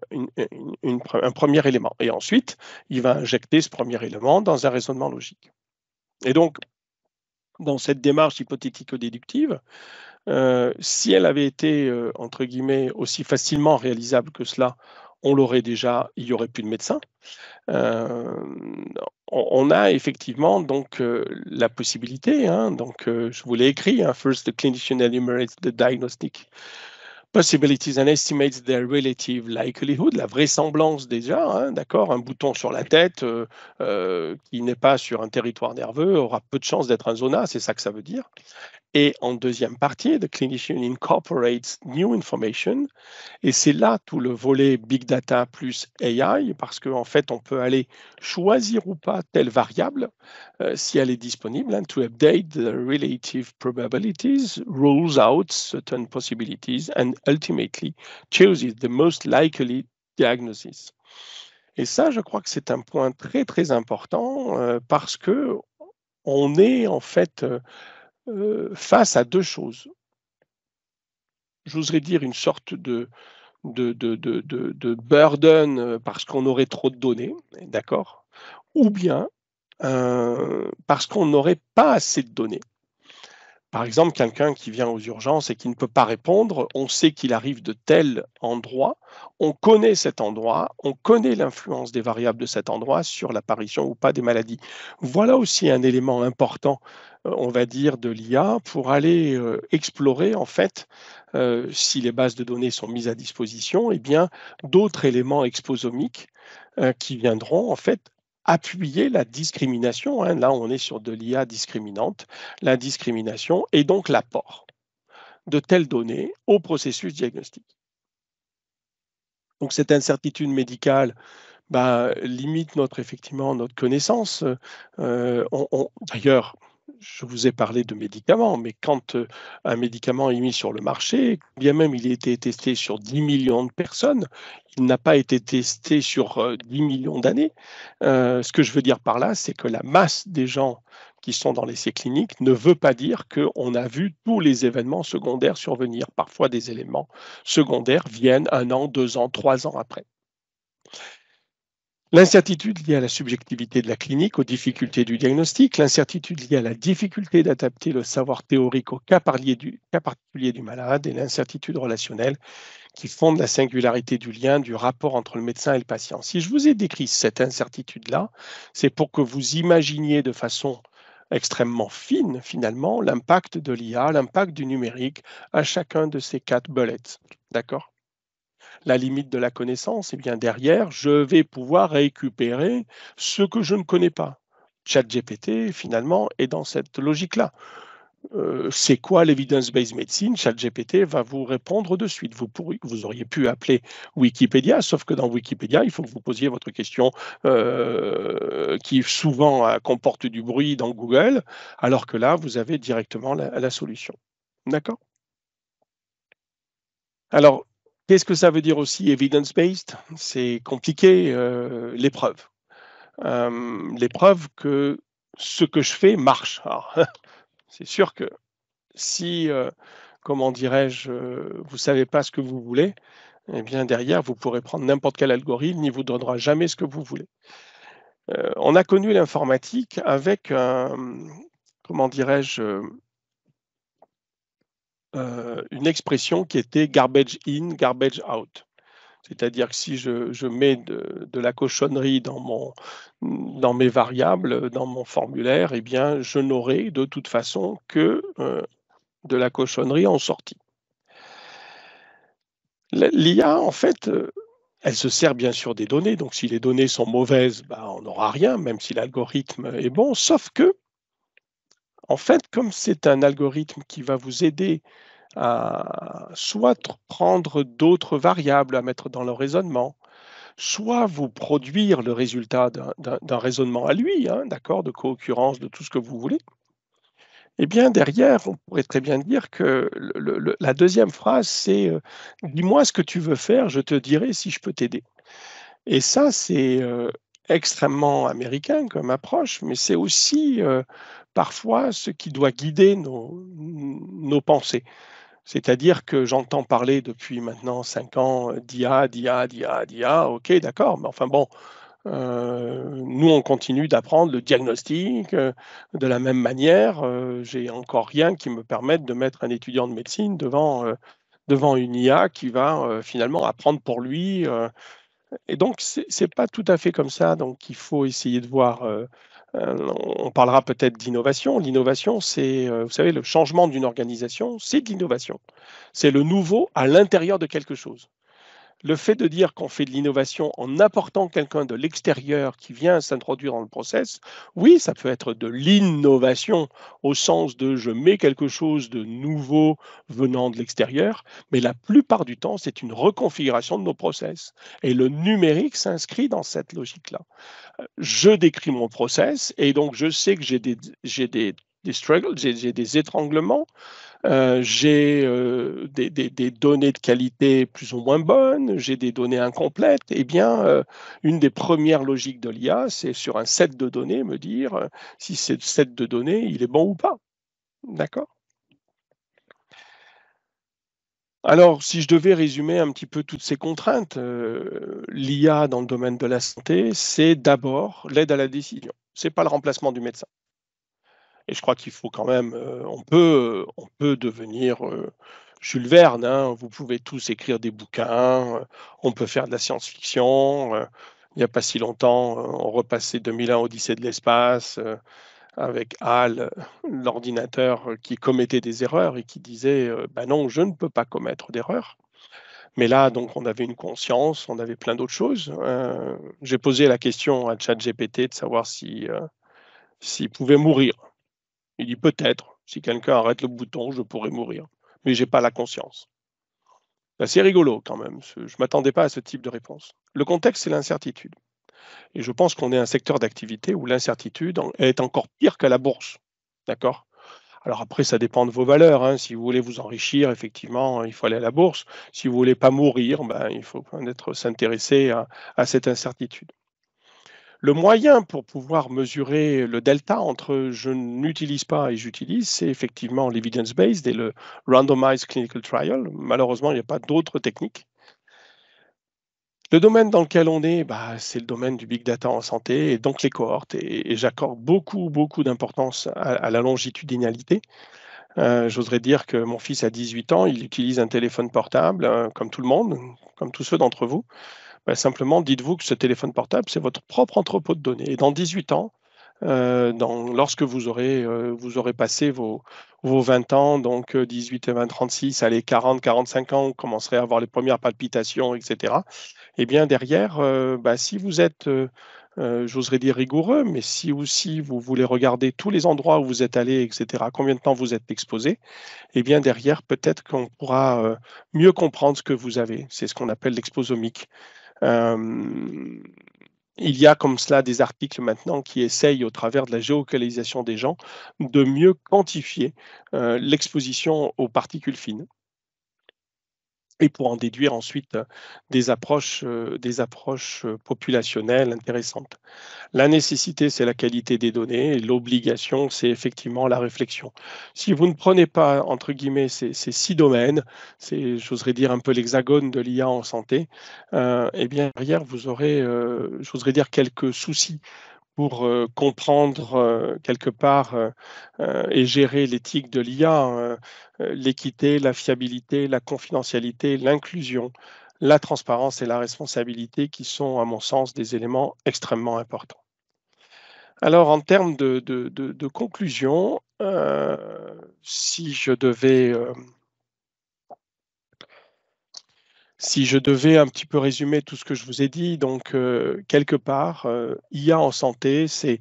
élément. Et ensuite, il va injecter ce premier élément dans un raisonnement logique. Et donc, dans cette démarche hypothético-déductive, euh, si elle avait été, euh, entre guillemets, aussi facilement réalisable que cela on l'aurait déjà, il n'y aurait plus de médecins. Euh, on, a effectivement donc euh, la possibilité, hein, donc euh, je vous l'ai écrit, hein, first the clinician enumerates the diagnostic possibilities and estimates their relative likelihood, la vraisemblance déjà, hein, d'accord, un bouton sur la tête qui n'est pas sur un territoire nerveux aura peu de chance d'être un zona, c'est ça que ça veut dire. Et en deuxième partie, The Clinician incorporates new information. Et c'est là tout le volet Big Data plus AI, parce qu'en en fait, on peut aller choisir ou pas telle variable euh, si elle est disponible, hein, to update the relative probabilities, rules out certain possibilities, and ultimately chooses the most likely diagnosis. Et ça, je crois que c'est un point très, très important euh, parce que on est en fait euh, euh, face à deux choses. J'oserais dire une sorte de, burden parce qu'on aurait trop de données, d'accord Ou bien euh, parce qu'on n'aurait pas assez de données. Par exemple, quelqu'un qui vient aux urgences et qui ne peut pas répondre, on sait qu'il arrive de tel endroit, on connaît cet endroit, on connaît l'influence des variables de cet endroit sur l'apparition ou pas des maladies. Voilà aussi un élément important, euh, on va dire, de l'IA pour aller euh, explorer, en fait, euh, si les bases de données sont mises à disposition, et eh bien, d'autres éléments exposomiques qui viendront, en fait, appuyer la discrimination. Hein. là, on est sur de l'IA discriminante, la discrimination et donc l'apport de telles données au processus diagnostique. Donc cette incertitude médicale bah, limite notre effectivement notre connaissance. Euh, on, D'ailleurs, je vous ai parlé de médicaments, mais quand euh, un médicament est mis sur le marché, bien même il a été testé sur 10 millions de personnes, il n'a pas été testé sur 10 euh, millions d'années. Euh, ce que je veux dire par là, c'est que la masse des gens qui sont dans l'essai clinique ne veut pas dire qu'on a vu tous les événements secondaires survenir. Parfois, des éléments secondaires viennent un an, deux ans, trois ans après. L'incertitude liée à la subjectivité de la clinique, aux difficultés du diagnostic, l'incertitude liée à la difficulté d'adapter le savoir théorique au cas, cas particulier du malade et l'incertitude relationnelle qui fonde la singularité du lien, du rapport entre le médecin et le patient. Si je vous ai décrit cette incertitude-là, c'est pour que vous imaginiez de façon extrêmement fine, finalement, l'impact de l'IA, l'impact du numérique à chacun de ces quatre bullets. D'accord la limite de la connaissance, et eh bien derrière, je vais pouvoir récupérer ce que je ne connais pas. ChatGPT, finalement, est dans cette logique-là. Euh, c'est quoi l'evidence-based medicine ChatGPT va vous répondre de suite. Vous, vous auriez pu appeler Wikipédia, sauf que dans Wikipédia, il faut que vous posiez votre question euh, qui souvent euh, comporte du bruit dans Google, alors que là, vous avez directement la, la solution. D'accord Alors, Qu'est-ce que ça veut dire aussi evidence-based C'est compliqué, euh, l'épreuve. Euh, l'épreuve les que ce que je fais marche. c'est sûr que si, euh, comment dirais-je, vous ne savez pas ce que vous voulez, eh bien derrière, vous pourrez prendre n'importe quel algorithme, il ne vous donnera jamais ce que vous voulez. on a connu l'informatique avec un, comment dirais-je, euh, une expression qui était garbage in, garbage out. C'est-à-dire que si je, mets de, la cochonnerie dans, mon, dans mes variables, dans mon formulaire, eh bien, je n'aurai de toute façon que euh, de la cochonnerie en sortie. L'IA, en fait, euh, elle se sert bien sûr des données. Donc, si les données sont mauvaises, bah, on n'aura rien, même si l'algorithme est bon. Sauf que en fait, comme c'est un algorithme qui va vous aider à soit prendre d'autres variables à mettre dans le raisonnement, soit vous produire le résultat d'un raisonnement à lui, hein, d'accord, de co-occurrence, de tout ce que vous voulez, eh bien derrière, on pourrait très bien dire que la deuxième phrase, c'est euh, Dis-moi ce que tu veux faire, je te dirai si je peux t'aider. Et ça, c'est euh, extrêmement américain comme approche, mais c'est aussi euh, parfois ce qui doit guider nos, pensées. C'est-à-dire que j'entends parler depuis maintenant 5 ans euh, d'IA, d'IA, d'IA, d'IA, ok, d'accord, mais enfin bon, euh, nous, on continue d'apprendre le diagnostic euh, de la même manière. Je J'ai encore rien qui me permette de mettre un étudiant de médecine devant, devant une IA qui va finalement apprendre pour lui. et donc, c'est pas tout à fait comme ça. Donc, il faut essayer de voir euh, on parlera peut-être d'innovation. L'innovation, c'est, euh, vous savez, le changement d'une organisation, c'est de l'innovation. C'est le nouveau à l'intérieur de quelque chose le fait de dire qu'on fait de l'innovation en apportant quelqu'un de l'extérieur qui vient s'introduire dans le process, oui, ça peut être de l'innovation au sens de je mets quelque chose de nouveau venant de l'extérieur, mais la plupart du temps, c'est une reconfiguration de nos process. Et le numérique s'inscrit dans cette logique-là. Je décris mon process et donc je sais que j'ai des, des, des struggles, j'ai des étranglements. Euh, j'ai euh, des, données de qualité plus ou moins bonnes, j'ai des données incomplètes, eh bien, euh, une des premières logiques de l'IA, c'est sur un set de données, me dire si ce set de données, il est bon ou pas. D'accord alors, si je devais résumer un petit peu toutes ces contraintes, l'IA dans le domaine de la santé, c'est d'abord l'aide à la décision. Ce n'est pas le remplacement du médecin. Et je crois qu'il faut quand même, euh, on, peut, euh, on peut devenir euh, Jules Verne, hein. vous pouvez tous écrire des bouquins, on peut faire de la science-fiction. il n'y a pas si longtemps, on repassait 2001 Odyssée de l'espace avec HAL, l'ordinateur qui commettait des erreurs et qui disait ben non, je ne peux pas commettre d'erreurs. Mais là, donc, on avait une conscience, on avait plein d'autres choses. J'ai posé la question à ChatGPT de savoir si s'il pouvait mourir. Il dit peut-être, si quelqu'un arrête le bouton, je pourrais mourir, mais j'ai pas la conscience. Bah, c'est rigolo quand même, je ne m'attendais pas à ce type de réponse. Le contexte, c'est l'incertitude. Et je pense qu'on est un secteur d'activité où l'incertitude est encore pire qu'à la bourse. D'accord alors après, ça dépend de vos valeurs. Hein. Si vous voulez vous enrichir, effectivement, hein, il faut aller à la bourse. Si vous voulez pas mourir, ben, il faut s'intéresser à cette incertitude. Le moyen pour pouvoir mesurer le delta entre je n'utilise pas et j'utilise, c'est effectivement l'evidence-based et le randomized clinical trial. Malheureusement, il n'y a pas d'autres techniques. Le domaine dans lequel on est, bah, c'est le domaine du big data en santé et donc les cohortes. Et, j'accorde beaucoup, beaucoup d'importance à, la longitudinalité. Euh, j'oserais dire que mon fils a 18 ans, il utilise un téléphone portable, hein, comme tout le monde, comme tous ceux d'entre vous. Bah, simplement, dites-vous que ce téléphone portable, c'est votre propre entrepôt de données. Et dans 18 ans, euh, lorsque euh, vous aurez, passé vos, 20 ans, donc 18 euh, et 20, 36, allez, 40, 45 ans, vous commencerez à avoir les premières palpitations, etc. Et eh bien, derrière, bah, si vous êtes, j'oserais dire rigoureux, mais si aussi vous voulez regarder tous les endroits où vous êtes allé, etc., combien de temps vous êtes exposé, et eh bien, derrière, peut-être qu'on pourra mieux comprendre ce que vous avez. C'est ce qu'on appelle l'exposomique. Euh, il y a comme cela des articles maintenant qui essayent, au travers de la géocalisation des gens, de mieux quantifier euh, l'exposition aux particules fines et pour en déduire ensuite euh, des approches, euh, des approches euh, populationnelles intéressantes. La nécessité, c'est la qualité des données, l'obligation, c'est effectivement la réflexion. Si vous ne prenez pas, entre guillemets, ces, six domaines, c'est, j'oserais dire, un peu l'hexagone de l'IA en santé, eh bien, derrière, vous aurez, j'oserais dire, quelques soucis pour euh, comprendre euh, quelque part euh, et gérer l'éthique de l'IA, hein, l'équité, la fiabilité, la confidentialité, l'inclusion, la transparence et la responsabilité qui sont, à mon sens, des éléments extrêmement importants. Alors, en termes de, de conclusion, si je devais si je devais un petit peu résumer tout ce que je vous ai dit, donc euh, quelque part, euh, IA en santé, c'est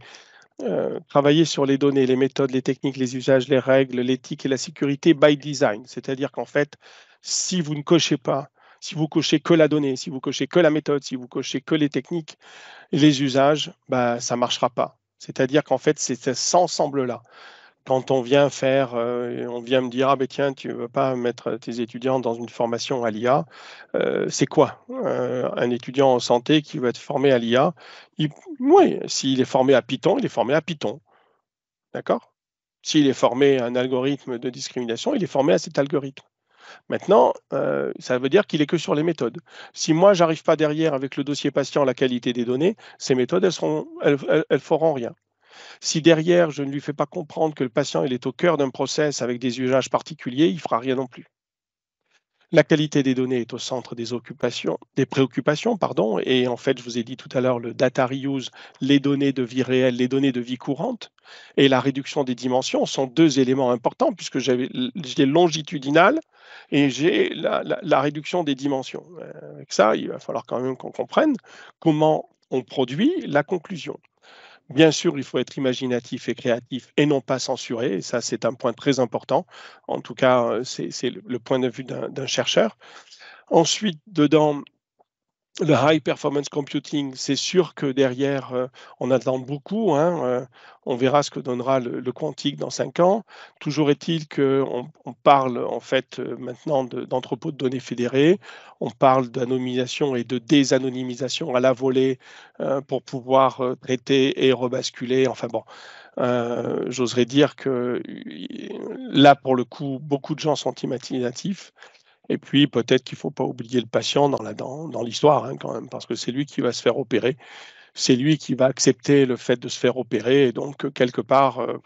euh, travailler sur les données, les méthodes, les techniques, les usages, les règles, l'éthique et la sécurité by design. C'est-à-dire qu'en fait, si vous ne cochez pas, si vous cochez que la donnée, si vous cochez que la méthode, si vous cochez que les techniques, les usages, bah, ça ne marchera pas. C'est-à-dire qu'en fait, c'est cet ensemble-là quand on vient faire, euh, on vient me dire ah ben tiens tu veux pas mettre tes étudiants dans une formation à l'IA, euh, c'est quoi euh, un étudiant en santé qui veut être formé à l'IA s'il est formé à Python, il est formé à Python, d'accord S'il est formé à un algorithme de discrimination, il est formé à cet algorithme. Maintenant, ça veut dire qu'il est que sur les méthodes. Si moi, j'arrive pas derrière avec le dossier patient, la qualité des données, ces méthodes, elles ne elles feront rien. Si derrière, je ne lui fais pas comprendre que le patient il est au cœur d'un process avec des usages particuliers, il ne fera rien non plus. La qualité des données est au centre des, occupations, des préoccupations, pardon, et en fait, je vous ai dit tout à l'heure le data reuse, les données de vie réelle, les données de vie courante, et la réduction des dimensions sont deux éléments importants puisque j'ai longitudinal et j'ai la, la, réduction des dimensions. Euh, avec ça, il va falloir quand même qu'on comprenne comment on produit la conclusion. Bien sûr, il faut être imaginatif et créatif et non pas censuré. Et ça, c'est un point très important. En tout cas, euh, c'est le point de vue d'un chercheur. Ensuite, dedans, le high performance computing, c'est sûr que derrière, euh, on attend beaucoup. Hein, euh, on verra ce que donnera le, quantique dans cinq ans. Toujours est-il qu'on on parle en fait euh, maintenant d'entrepôts de, données fédérés. On parle d'anonymisation et de désanonymisation à la volée pour pouvoir traiter et rebasculer. Enfin bon, j'oserais dire que là, pour le coup, beaucoup de gens sont imaginatifs. Et puis peut-être qu'il ne faut pas oublier le patient dans l'histoire hein, quand même, parce que c'est lui qui va se faire opérer, c'est lui qui va accepter le fait de se faire opérer, et donc quelque part, euh,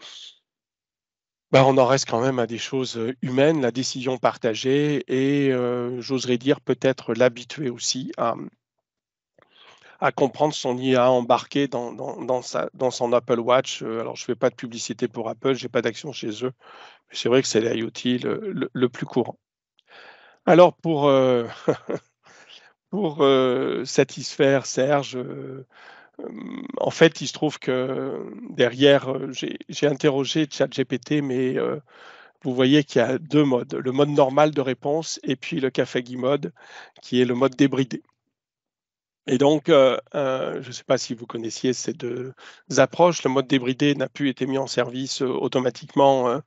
bah, on en reste quand même à des choses euh, humaines, la décision partagée, et euh, j'oserais dire peut-être l'habituer aussi à, comprendre son IA embarqué dans, son Apple Watch. Alors, je ne fais pas de publicité pour Apple, je n'ai pas d'action chez eux, mais c'est vrai que c'est l'IoT le, plus courant. Alors pour, euh, pour euh, satisfaire Serge, euh, en fait, il se trouve que derrière, j'ai interrogé ChatGPT, mais vous voyez qu'il y a deux modes, le mode normal de réponse et puis le Guy mode, qui est le mode débridé. Et donc, je ne sais pas si vous connaissiez ces deux approches. Le mode débridé n'a plus été mis en service automatiquement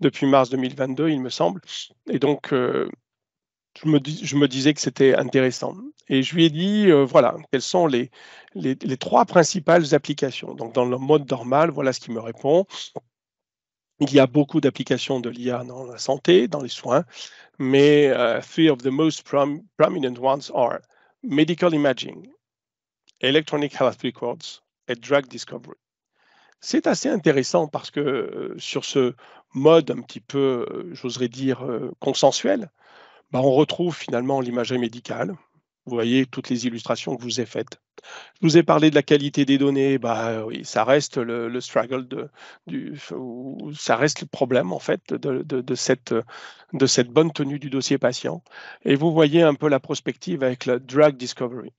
depuis mars 2022, il me semble. Et donc, je me, disais que c'était intéressant. Et je lui ai dit, euh, voilà, quelles sont les, trois principales applications. Donc, dans le mode normal, voilà ce qu'il me répond. Il y a beaucoup d'applications de l'IA dans la santé, dans les soins, mais uh, three of the most prominent ones are medical imaging, electronic health records et drug discovery. C'est assez intéressant parce que euh, sur ce mode un petit peu, euh, j'oserais dire, consensuel, bah, on retrouve finalement l'imagerie médicale. Vous voyez toutes les illustrations que je vous ai faites. Je vous ai parlé de la qualité des données. Bah oui, ça reste le, struggle ça reste le problème en fait de, cette, bonne tenue du dossier patient. Et vous voyez un peu la prospective avec la drug discovery.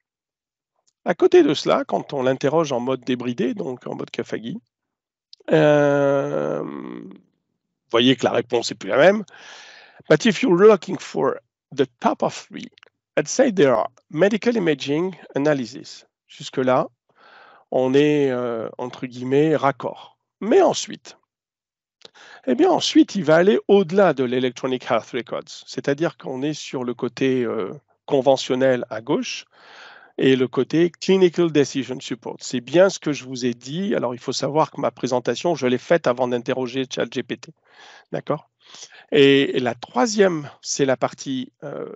À côté de cela, quand on l'interroge en mode débridé, donc en mode Kafagi, euh, vous voyez que la réponse n'est plus la même. But if you're looking for the top of three, I'd say there are medical imaging analysis. Jusque-là, on est, euh, entre guillemets, raccord. Mais ensuite, eh bien ensuite, il va aller au-delà de l'Electronic Health Records, c'est-à-dire qu'on est sur le côté euh, conventionnel à gauche et le côté Clinical Decision Support. C'est bien ce que je vous ai dit. Alors, il faut savoir que ma présentation, je l'ai faite avant d'interroger ChatGPT. D'accord et la troisième, c'est la partie, euh,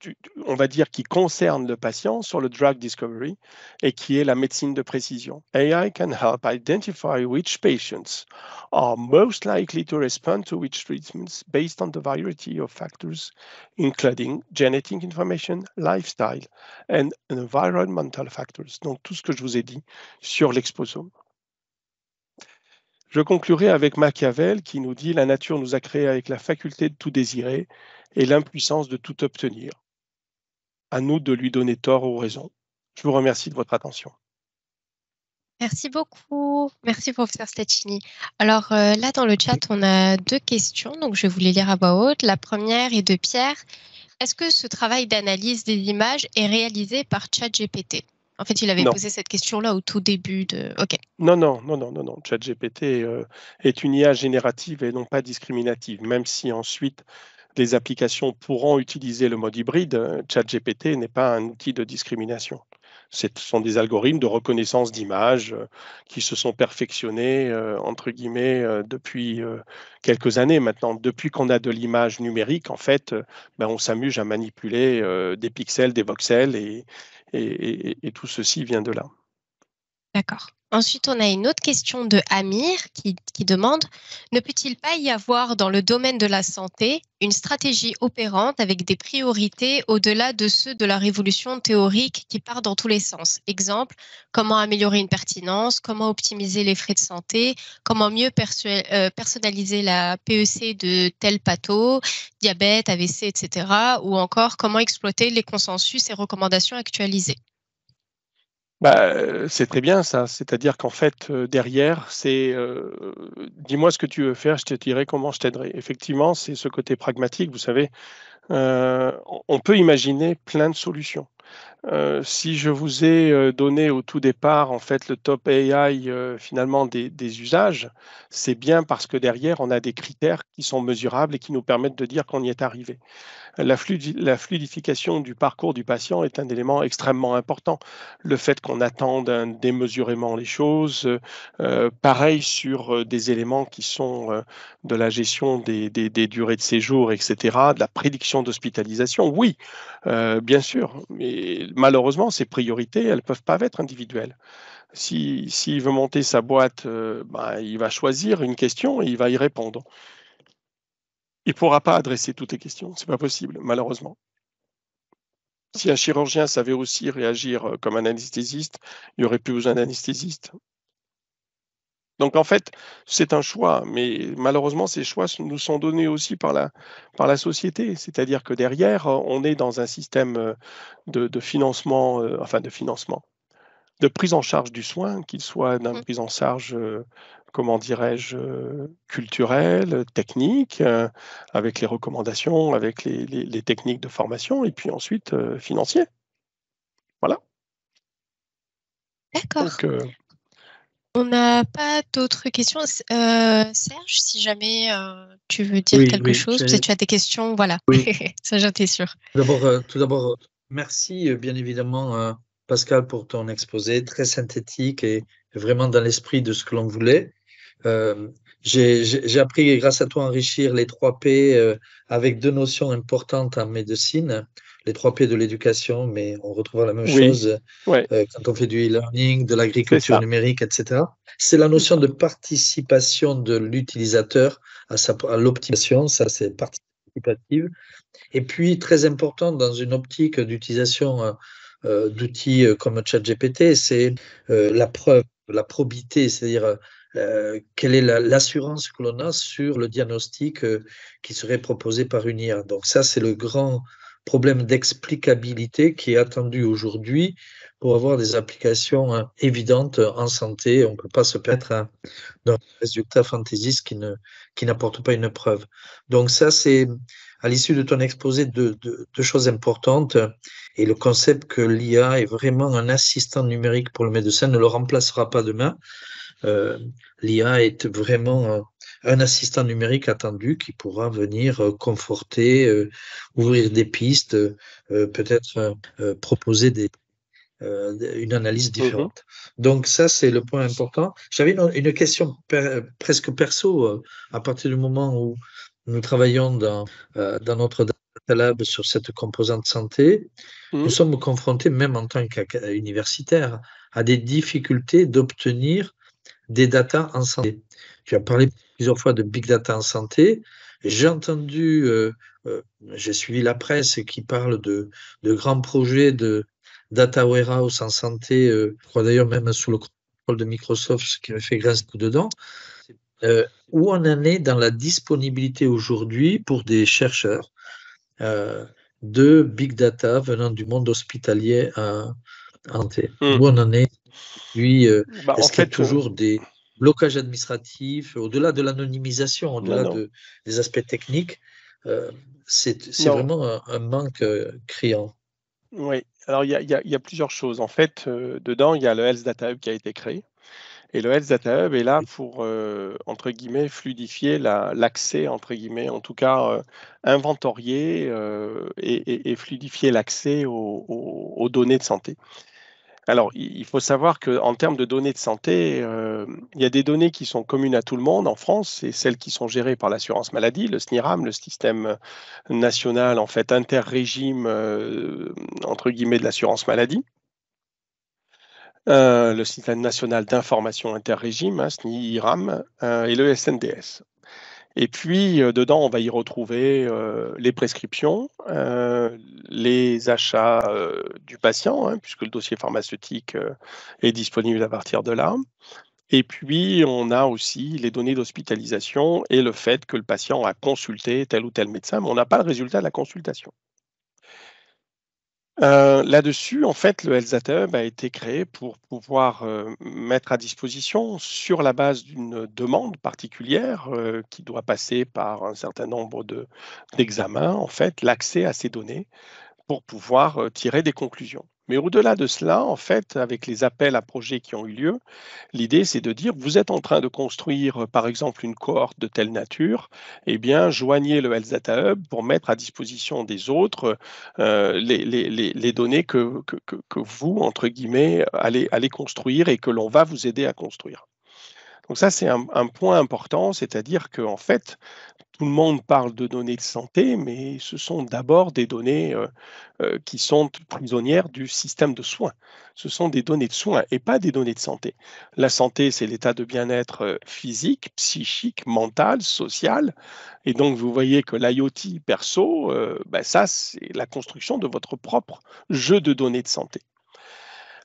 du, on va dire, qui concerne le patient sur le drug discovery et qui est la médecine de précision. AI can help identify which patients are most likely to respond to which treatments based on the variety of factors, including genetic information, lifestyle and environmental factors. Donc tout ce que je vous ai dit sur l'exposome. Je conclurai avec Machiavel qui nous dit La nature nous a créés avec la faculté de tout désirer et l'impuissance de tout obtenir. À nous de lui donner tort ou raison. Je vous remercie de votre attention. Merci beaucoup. Merci, professeur Stachini. Alors euh, là, dans le chat, on a deux questions, donc je voulais les lire à voix haute. La première est de Pierre. Est-ce que ce travail d'analyse des images est réalisé par ChatGPT en fait, il avait posé cette question-là au tout début de. Ok. Non, non, non, non, non, non. ChatGPT euh, est une IA générative et non pas discriminative, même si ensuite les applications pourront utiliser le mode hybride. Euh, ChatGPT n'est pas un outil de discrimination. Ce sont des algorithmes de reconnaissance d'images euh, qui se sont perfectionnés, entre guillemets, depuis quelques années maintenant. Depuis qu'on a de l'image numérique, en fait, ben, on s'amuse à manipuler des pixels, des voxels, et, et, tout ceci vient de là. D'accord. Ensuite, on a une autre question de Amir qui, demande Ne peut-il pas y avoir dans le domaine de la santé une stratégie opérante avec des priorités au-delà de ceux de la révolution théorique qui part dans tous les sens Exemple, comment améliorer une pertinence, comment optimiser les frais de santé, comment mieux euh, personnaliser la PEC de tel patho, diabète, AVC, etc. Ou encore, comment exploiter les consensus et recommandations actualisées bah, c'est très bien ça. C'est-à-dire qu'en fait, euh, derrière, c'est euh, dis-moi ce que tu veux faire, je te dirai comment je t'aiderai. Effectivement, c'est ce côté pragmatique. Vous savez, euh, on peut imaginer plein de solutions. si je vous ai donné au tout départ, en fait, le top AI finalement des usages, c'est bien parce que derrière, on a des critères qui sont mesurables et qui nous permettent de dire qu'on y est arrivé la, fluidification du parcours du patient est un élément extrêmement important. Le fait qu'on attende démesurément les choses, euh, pareil sur euh, des éléments qui sont euh, de la gestion des, durées de séjour, etc., de la prédiction d'hospitalisation, oui, bien sûr, mais malheureusement, ces priorités, elles ne peuvent pas être individuelles. S'il si, veut monter sa boîte, ben, il va choisir une question et il va y répondre il ne pourra pas adresser toutes les questions. Ce n'est pas possible, malheureusement. Si un chirurgien savait aussi réagir euh, comme un anesthésiste, il n'y aurait plus besoin d'anesthésiste. Donc en fait, c'est un choix, mais malheureusement, ces choix nous sont donnés aussi par la, par la société. C'est-à-dire que derrière, euh, on est dans un système euh, de, financement, enfin de financement, de prise en charge du soin, qu'il soit d'une mmh. prise en charge, euh, comment dirais-je, euh, culturelle, technique, euh, avec les recommandations, avec les, techniques de formation, et puis ensuite financier. Voilà. D'accord. On n'a pas d'autres questions. Serge, si jamais tu veux dire quelque chose, peut-être tu as des questions, voilà. Ça, j'en suis sûre. Tout d'abord, merci bien évidemment Pascal, pour ton exposé très synthétique et vraiment dans l'esprit de ce que l'on voulait. Euh, j'ai appris, grâce à toi, enrichir les trois P euh, avec deux notions importantes en médecine. Les trois P de l'éducation, mais on retrouvera la même chose euh, quand on fait du e-learning, de l'agriculture numérique, etc. C'est la notion de participation de l'utilisateur à, à l'optimisation, ça c'est participative. Et puis, très important dans une optique d'utilisation euh, d'outils euh, comme ChatGPT, c'est euh, la preuve, la probité, c'est-à-dire quelle est l'assurance que l'on a sur le diagnostic qui serait proposé par une IA. Donc ça, c'est le grand problème d'explicabilité qui est attendu aujourd'hui pour avoir des applications hein, évidentes en santé. On ne peut pas se perdre dans d'un résultat fantaisiste qui n'apporte qui pas une preuve. Donc ça, c'est à l'issue de ton exposé deux, choses importantes et le concept que l'IA est vraiment un assistant numérique pour le médecin ne le remplacera pas demain. Euh, L'IA est vraiment un, assistant numérique attendu qui pourra venir euh, conforter, euh, ouvrir des pistes, peut-être proposer des, une analyse mhm. différente. Donc ça, c'est le point important. J'avais une, question presque perso à partir du moment où nous travaillons euh, dans, notre data lab sur cette composante santé. Mmh. Nous sommes confrontés, même en tant qu'universitaires, à des difficultés d'obtenir des data en santé. Tu as parlé plusieurs fois de big data en santé. J'ai entendu, euh, euh, j'ai suivi la presse qui parle de, grands projets de data warehouse en santé, je crois d'ailleurs même sous le contrôle de Microsoft, ce qui me fait grâce dedans. Euh, où on en est dans la disponibilité aujourd'hui pour des chercheurs euh, de big data venant du monde hospitalier à, hmm. en est euh, bah, ce qu'il y a toujours des blocages administratifs, au-delà de l'anonymisation, au-delà des aspects techniques C'est vraiment un, manque criant. Oui, alors il y, a plusieurs choses. En fait, dedans, il y a le Health Data Hub qui a été créé et le Health Data Hub e est là pour, euh, entre guillemets, fluidifier l'accès, entre guillemets, en tout cas, euh, inventorier euh, et, fluidifier l'accès aux, données de santé. Alors, il faut savoir qu'en termes de données de santé, il y a des données qui sont communes à tout le monde en France, c'est celles qui sont gérées par l'assurance maladie, le SNIRAM, le système national, en fait, inter-régime, entre guillemets, de l'assurance maladie. Euh, le système national d'information interrégime, hein, SNIRAM, euh, et le SNDS. Et puis, euh, dedans, on va y retrouver les prescriptions, les achats du patient, hein, puisque le dossier pharmaceutique est disponible à partir de là. Et puis, on a aussi les données d'hospitalisation et le fait que le patient a consulté tel ou tel médecin, mais on n'a pas le résultat de la consultation. Euh, là-dessus, en fait, le Health a été créé pour pouvoir euh, mettre à disposition, sur la base d'une demande particulière euh, qui doit passer par un certain nombre d'examens, en fait, l'accès à ces données pour pouvoir tirer des conclusions. Mais au-delà de cela, en fait, avec les appels à projets qui ont eu lieu, l'idée c'est de dire vous êtes en train de construire euh, par exemple une cohorte de telle nature, eh bien joignez le Health Data Hub pour mettre à disposition des autres euh, les, données que, vous, entre guillemets, allez, construire et que l'on va vous aider à construire. Donc ça, c'est un, point important, c'est-à-dire que, en fait, tout le monde parle de données de santé, mais ce sont d'abord des données euh, euh, qui sont prisonnières du système de soins. Ce sont des données de soins et pas des données de santé. La santé, c'est l'état de bien-être euh, physique, psychique, mental, social. Et donc, vous voyez que l'IoT perso, ben ça, c'est la construction de votre propre jeu de données de santé.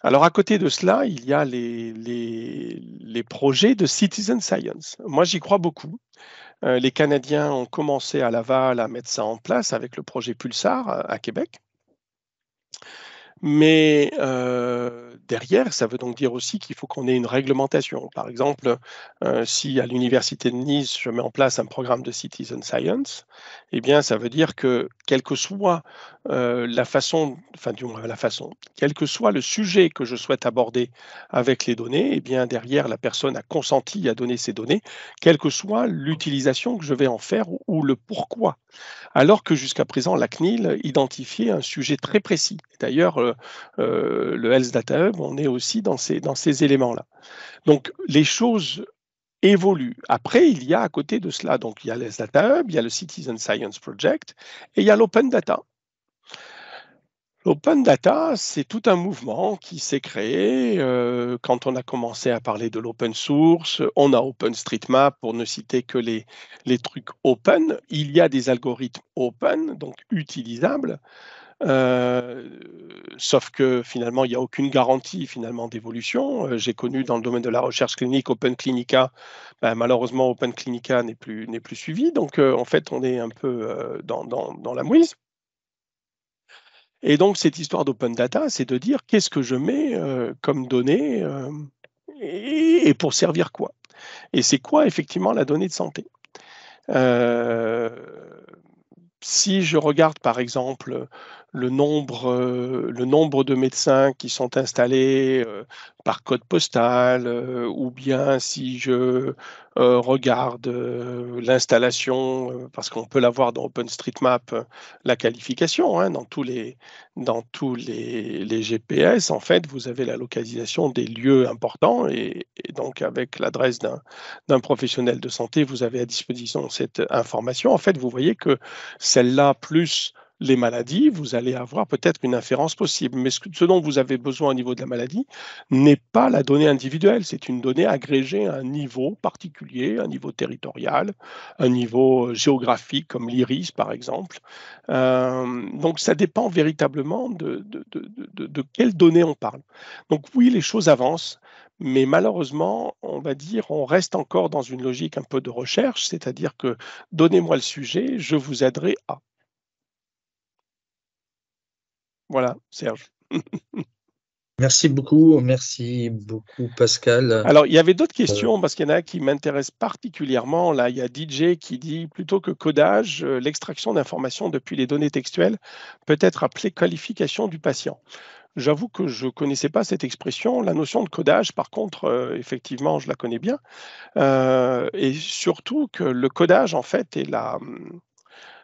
Alors, à côté de cela, il y a les projets de citizen science. Moi, j'y crois beaucoup. Euh, les Canadiens ont commencé à Laval à mettre ça en place avec le projet Pulsar euh, à, Québec. Mais euh, derrière, ça veut donc dire aussi qu'il faut qu'on ait une réglementation. Par exemple, si à l'université de Nice, je mets en place un programme de citizen science, eh bien, ça veut dire que, quel que soit euh, la façon, enfin la façon, quel que soit le sujet que je souhaite aborder avec les données, et eh bien derrière la personne a consenti à donner ces données, quelle que soit l'utilisation que je vais en faire ou, le pourquoi. Alors que jusqu'à présent, la CNIL identifiait un sujet très précis. D'ailleurs, euh, euh, le Health Data Hub, on est aussi dans ces, dans ces éléments-là. Donc les choses évoluent. Après, il y a à côté de cela, donc il y a les Data Hub, il y a le Citizen Science Project et il y a l'Open Data. L'open data, c'est tout un mouvement qui s'est créé euh, quand on a commencé à parler de l'open source. On a OpenStreetMap pour ne citer que les, les trucs open. Il y a des algorithmes open, donc utilisables. Euh, sauf que finalement, il n'y a aucune garantie finalement d'évolution. Euh, j'ai connu dans le domaine de la recherche clinique Open Clinica, ben, malheureusement Open Clinica n'est plus, plus suivi. Donc en fait, on est un peu dans, dans, dans, la mouise. Et donc, cette histoire d'open data, c'est de dire qu'est-ce que je mets euh, comme données euh, et, pour servir quoi. Et c'est quoi effectivement la donnée de santé euh, Si je regarde par exemple le nombre, euh, le nombre de médecins qui sont installés euh, par code postal, euh, ou bien si je regarde l'installation, parce qu'on peut l'avoir dans OpenStreetMap, la qualification, hein, dans tous, les, dans tous les, GPS, en fait, vous avez la localisation des lieux importants, et, et donc avec l'adresse d'un professionnel de santé, vous avez à disposition cette information. En fait, vous voyez que celle-là, plus les maladies, vous allez avoir peut-être une inférence possible. Mais ce, dont vous avez besoin au niveau de la maladie n'est pas la donnée individuelle, c'est une donnée agrégée à un niveau particulier, un niveau territorial, un niveau euh, géographique comme l'IRIS par exemple. Euh, donc ça dépend véritablement de, de, de, de quelles données on parle. Donc oui, les choses avancent, mais malheureusement, on va dire, on reste encore dans une logique un peu de recherche, c'est-à-dire que donnez-moi le sujet, je vous aiderai à. Voilà, Serge. Merci beaucoup, merci beaucoup Pascal. Alors il y avait d'autres euh, questions parce qu'il y en a qui m'intéressent particulièrement. Là, il y a DJ qui dit plutôt que codage, euh, l'extraction d'informations depuis les données textuelles peut être appelée qualification du patient. J'avoue que je ne connaissais pas cette expression. La notion de codage, par contre, euh, effectivement, je la connais bien. et surtout que le codage, en fait, est la, hum,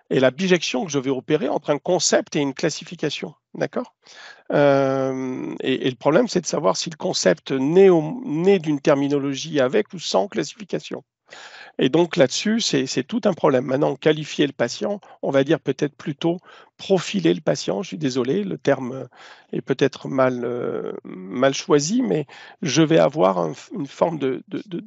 et la bijection que je vais opérer entre un concept et une classification. D'accord euh, et, le problème, c'est de savoir si le concept naît d'une terminologie avec ou sans classification. Et donc là-dessus, c'est tout un problème. Maintenant, qualifier le patient, on va dire peut-être plutôt profiler le patient. Je suis désolé, le terme est peut-être mal, euh, mal choisi, mais je vais avoir une forme de,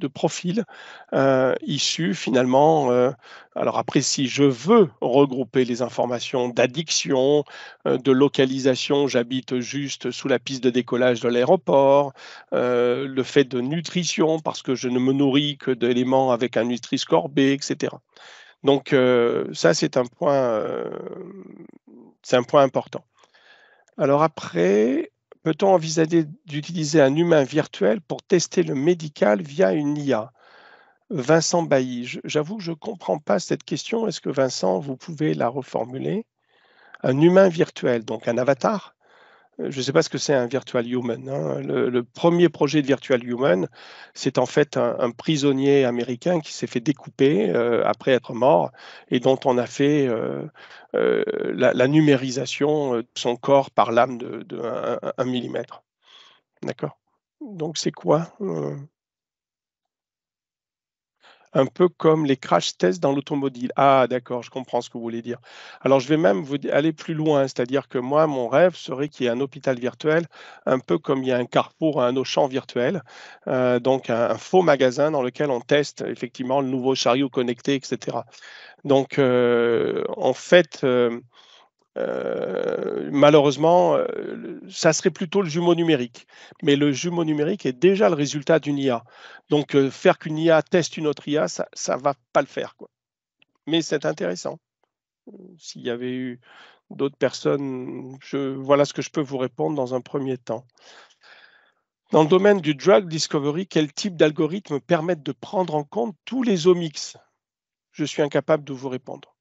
profil euh, issu finalement. Euh, alors après, si je veux regrouper les informations d'addiction, de localisation, j'habite juste sous la piste de décollage de l'aéroport, le fait de nutrition parce que je ne me nourris que d'éléments avec un nutriscore B, etc. Donc euh, ça, c'est un point, euh, c'est un point important. Alors après, peut-on envisager d'utiliser un humain virtuel pour tester le médical via une IA Vincent Bailly, j'avoue, je ne comprends pas cette question. Est-ce que Vincent, vous pouvez la reformuler Un humain virtuel, donc un avatar euh, je ne sais pas ce que c'est un virtual human. Hein. Le, premier projet de virtual human, c'est en fait un, prisonnier américain qui s'est fait découper euh, après être mort et dont on a fait euh, la, numérisation de son corps par lame de, de 1 mm. D'accord Donc c'est quoi un peu comme les crash tests dans l'automobile. Ah, d'accord, je comprends ce que vous voulez dire. Alors, je vais même vous aller plus loin, c'est-à-dire que moi, mon rêve serait qu'il y ait un hôpital virtuel, un peu comme il y a un Carrefour, un Auchan virtuel, euh, donc un, faux magasin dans lequel on teste effectivement le nouveau chariot connecté, etc. Donc, euh, en fait, euh, euh, malheureusement, euh, ça serait plutôt le jumeau numérique. Mais le jumeau numérique est déjà le résultat d'une IA. Donc, euh, faire qu'une IA teste une autre IA, ça ne va pas le faire. Mais c'est intéressant. S'il y avait eu d'autres personnes, voilà ce que je peux vous répondre dans un premier temps. Dans le domaine du drug discovery, quel type d'algorithme permettent de prendre en compte tous les omics Je suis incapable de vous répondre.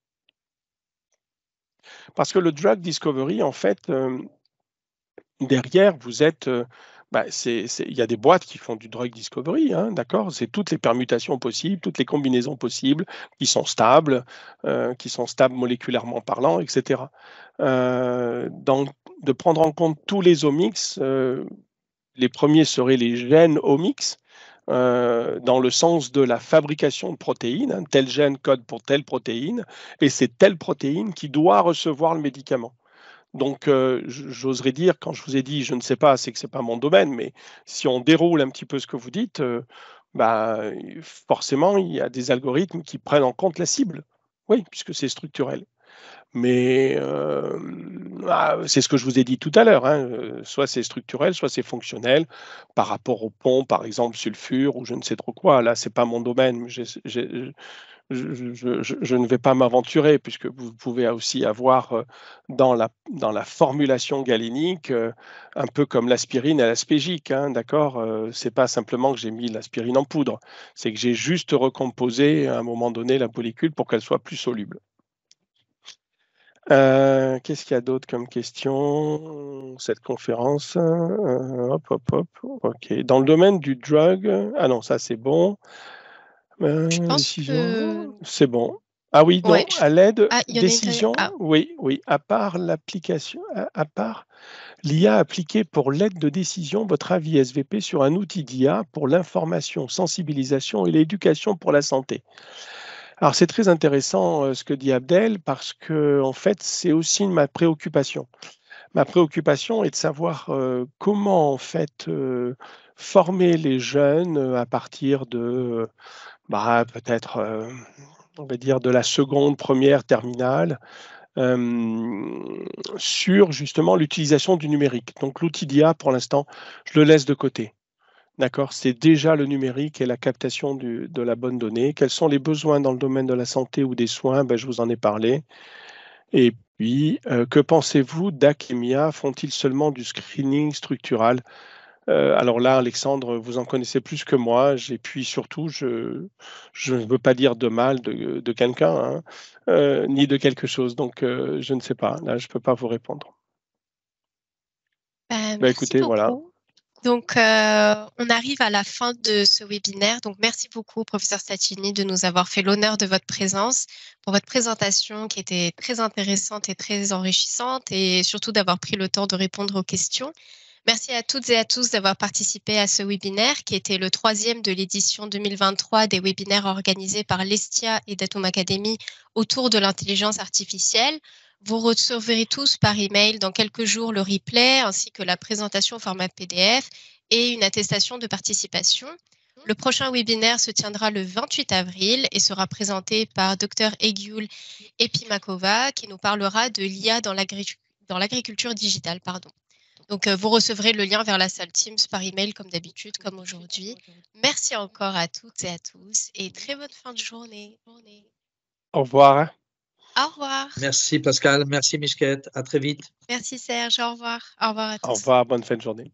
Parce que le drug discovery, en fait, euh, derrière, vous êtes... Euh, bah, il y a des boîtes qui font du drug discovery, hein, d'accord C'est toutes les permutations possibles, toutes les combinaisons possibles qui sont stables, euh, qui sont stables moléculairement parlant, etc. Euh, de prendre en compte tous les omics, les premiers seraient les gènes omics, euh, dans le sens de la fabrication de protéines. un hein, tel gène code pour telle protéine, et c'est telle protéine qui doit recevoir le médicament. Donc, euh, j'oserais dire, quand je vous ai dit, je ne sais pas, c'est que ce n'est pas mon domaine, mais si on déroule un petit peu ce que vous dites, euh, bah, forcément, il y a des algorithmes qui prennent en compte la cible. Oui, puisque c'est structurel. Mais euh, ah, c'est ce que je vous ai dit tout à l'heure. Hein, euh, soit c'est structurel, soit c'est fonctionnel. Par rapport au pont, par exemple, sulfure ou je ne sais trop quoi. Là, c'est pas mon domaine. je, ne vais pas m'aventurer puisque vous pouvez aussi avoir euh, dans la, dans la formulation galénique, un peu comme l'aspirine à l'aspégique, hein, d'accord C'est pas simplement que j'ai mis l'aspirine en poudre, c'est que j'ai juste recomposé à un moment donné la molécule pour qu'elle soit plus soluble. Euh, qu'est-ce qu'il y a d'autre comme question Cette conférence, hein, euh, hop, hop, hop. Ok. Dans le domaine du drug, ah non, ça c'est bon. Euh, c'est bon. Ah oui, non, à l'aide, ah, décision, ah. oui, oui, à part l'application, à, à, part l'IA appliquée pour l'aide de décision, votre avis SVP sur un outil d'IA pour l'information, sensibilisation et l'éducation pour la santé. Alors c'est très intéressant euh, ce que dit Abdel parce que en fait c'est aussi ma préoccupation. Ma préoccupation est de savoir euh, comment en fait euh, former les jeunes à partir de bah, peut-être on va dire de la seconde, première, terminale. sur justement l'utilisation du numérique. Donc l'outil d'IA, pour l'instant, je le laisse de côté. D'accord C'est déjà le numérique et la captation de la bonne donnée. Quels sont les besoins dans le domaine de la santé ou des soins ben, Je vous en ai parlé. Et puis, euh, que pensez-vous d'Akemia Font-ils seulement du screening structural euh, alors là, Alexandre, vous en connaissez plus que moi. Et puis surtout, je, ne veux pas dire de mal de, quelqu'un, hein, euh, ni de quelque chose. Donc, je ne sais pas. Là, je ne peux pas vous répondre. Ben, ben écoutez, voilà. Donc, euh, on arrive à la fin de ce webinaire. Donc, merci beaucoup, professeur Statini, de nous avoir fait l'honneur de votre présence, pour votre présentation qui était très intéressante et très enrichissante, et surtout d'avoir pris le temps de répondre aux questions. Merci à toutes et à tous d'avoir participé à ce webinaire qui était le troisième de l'édition 2023 des webinaires organisés par l'Estia et Datum Academy autour de l'intelligence artificielle. Vous recevrez tous par email dans quelques jours le replay ainsi que la présentation au format PDF et une attestation de participation. Le prochain webinaire se tiendra le 28 avril et sera présenté par Dr Egyul Epimakova qui nous parlera de l'IA dans l'agriculture digitale. Pardon. Donc, euh, vous recevrez le lien vers la salle Teams par email comme d'habitude, comme aujourd'hui. Merci encore à toutes et à tous et très bonne fin de journée. Au revoir. Hein. Au revoir. Merci Pascal, merci Michquette, à très vite. Merci Serge, au revoir. Au revoir à tous. Au revoir, bonne fin de journée.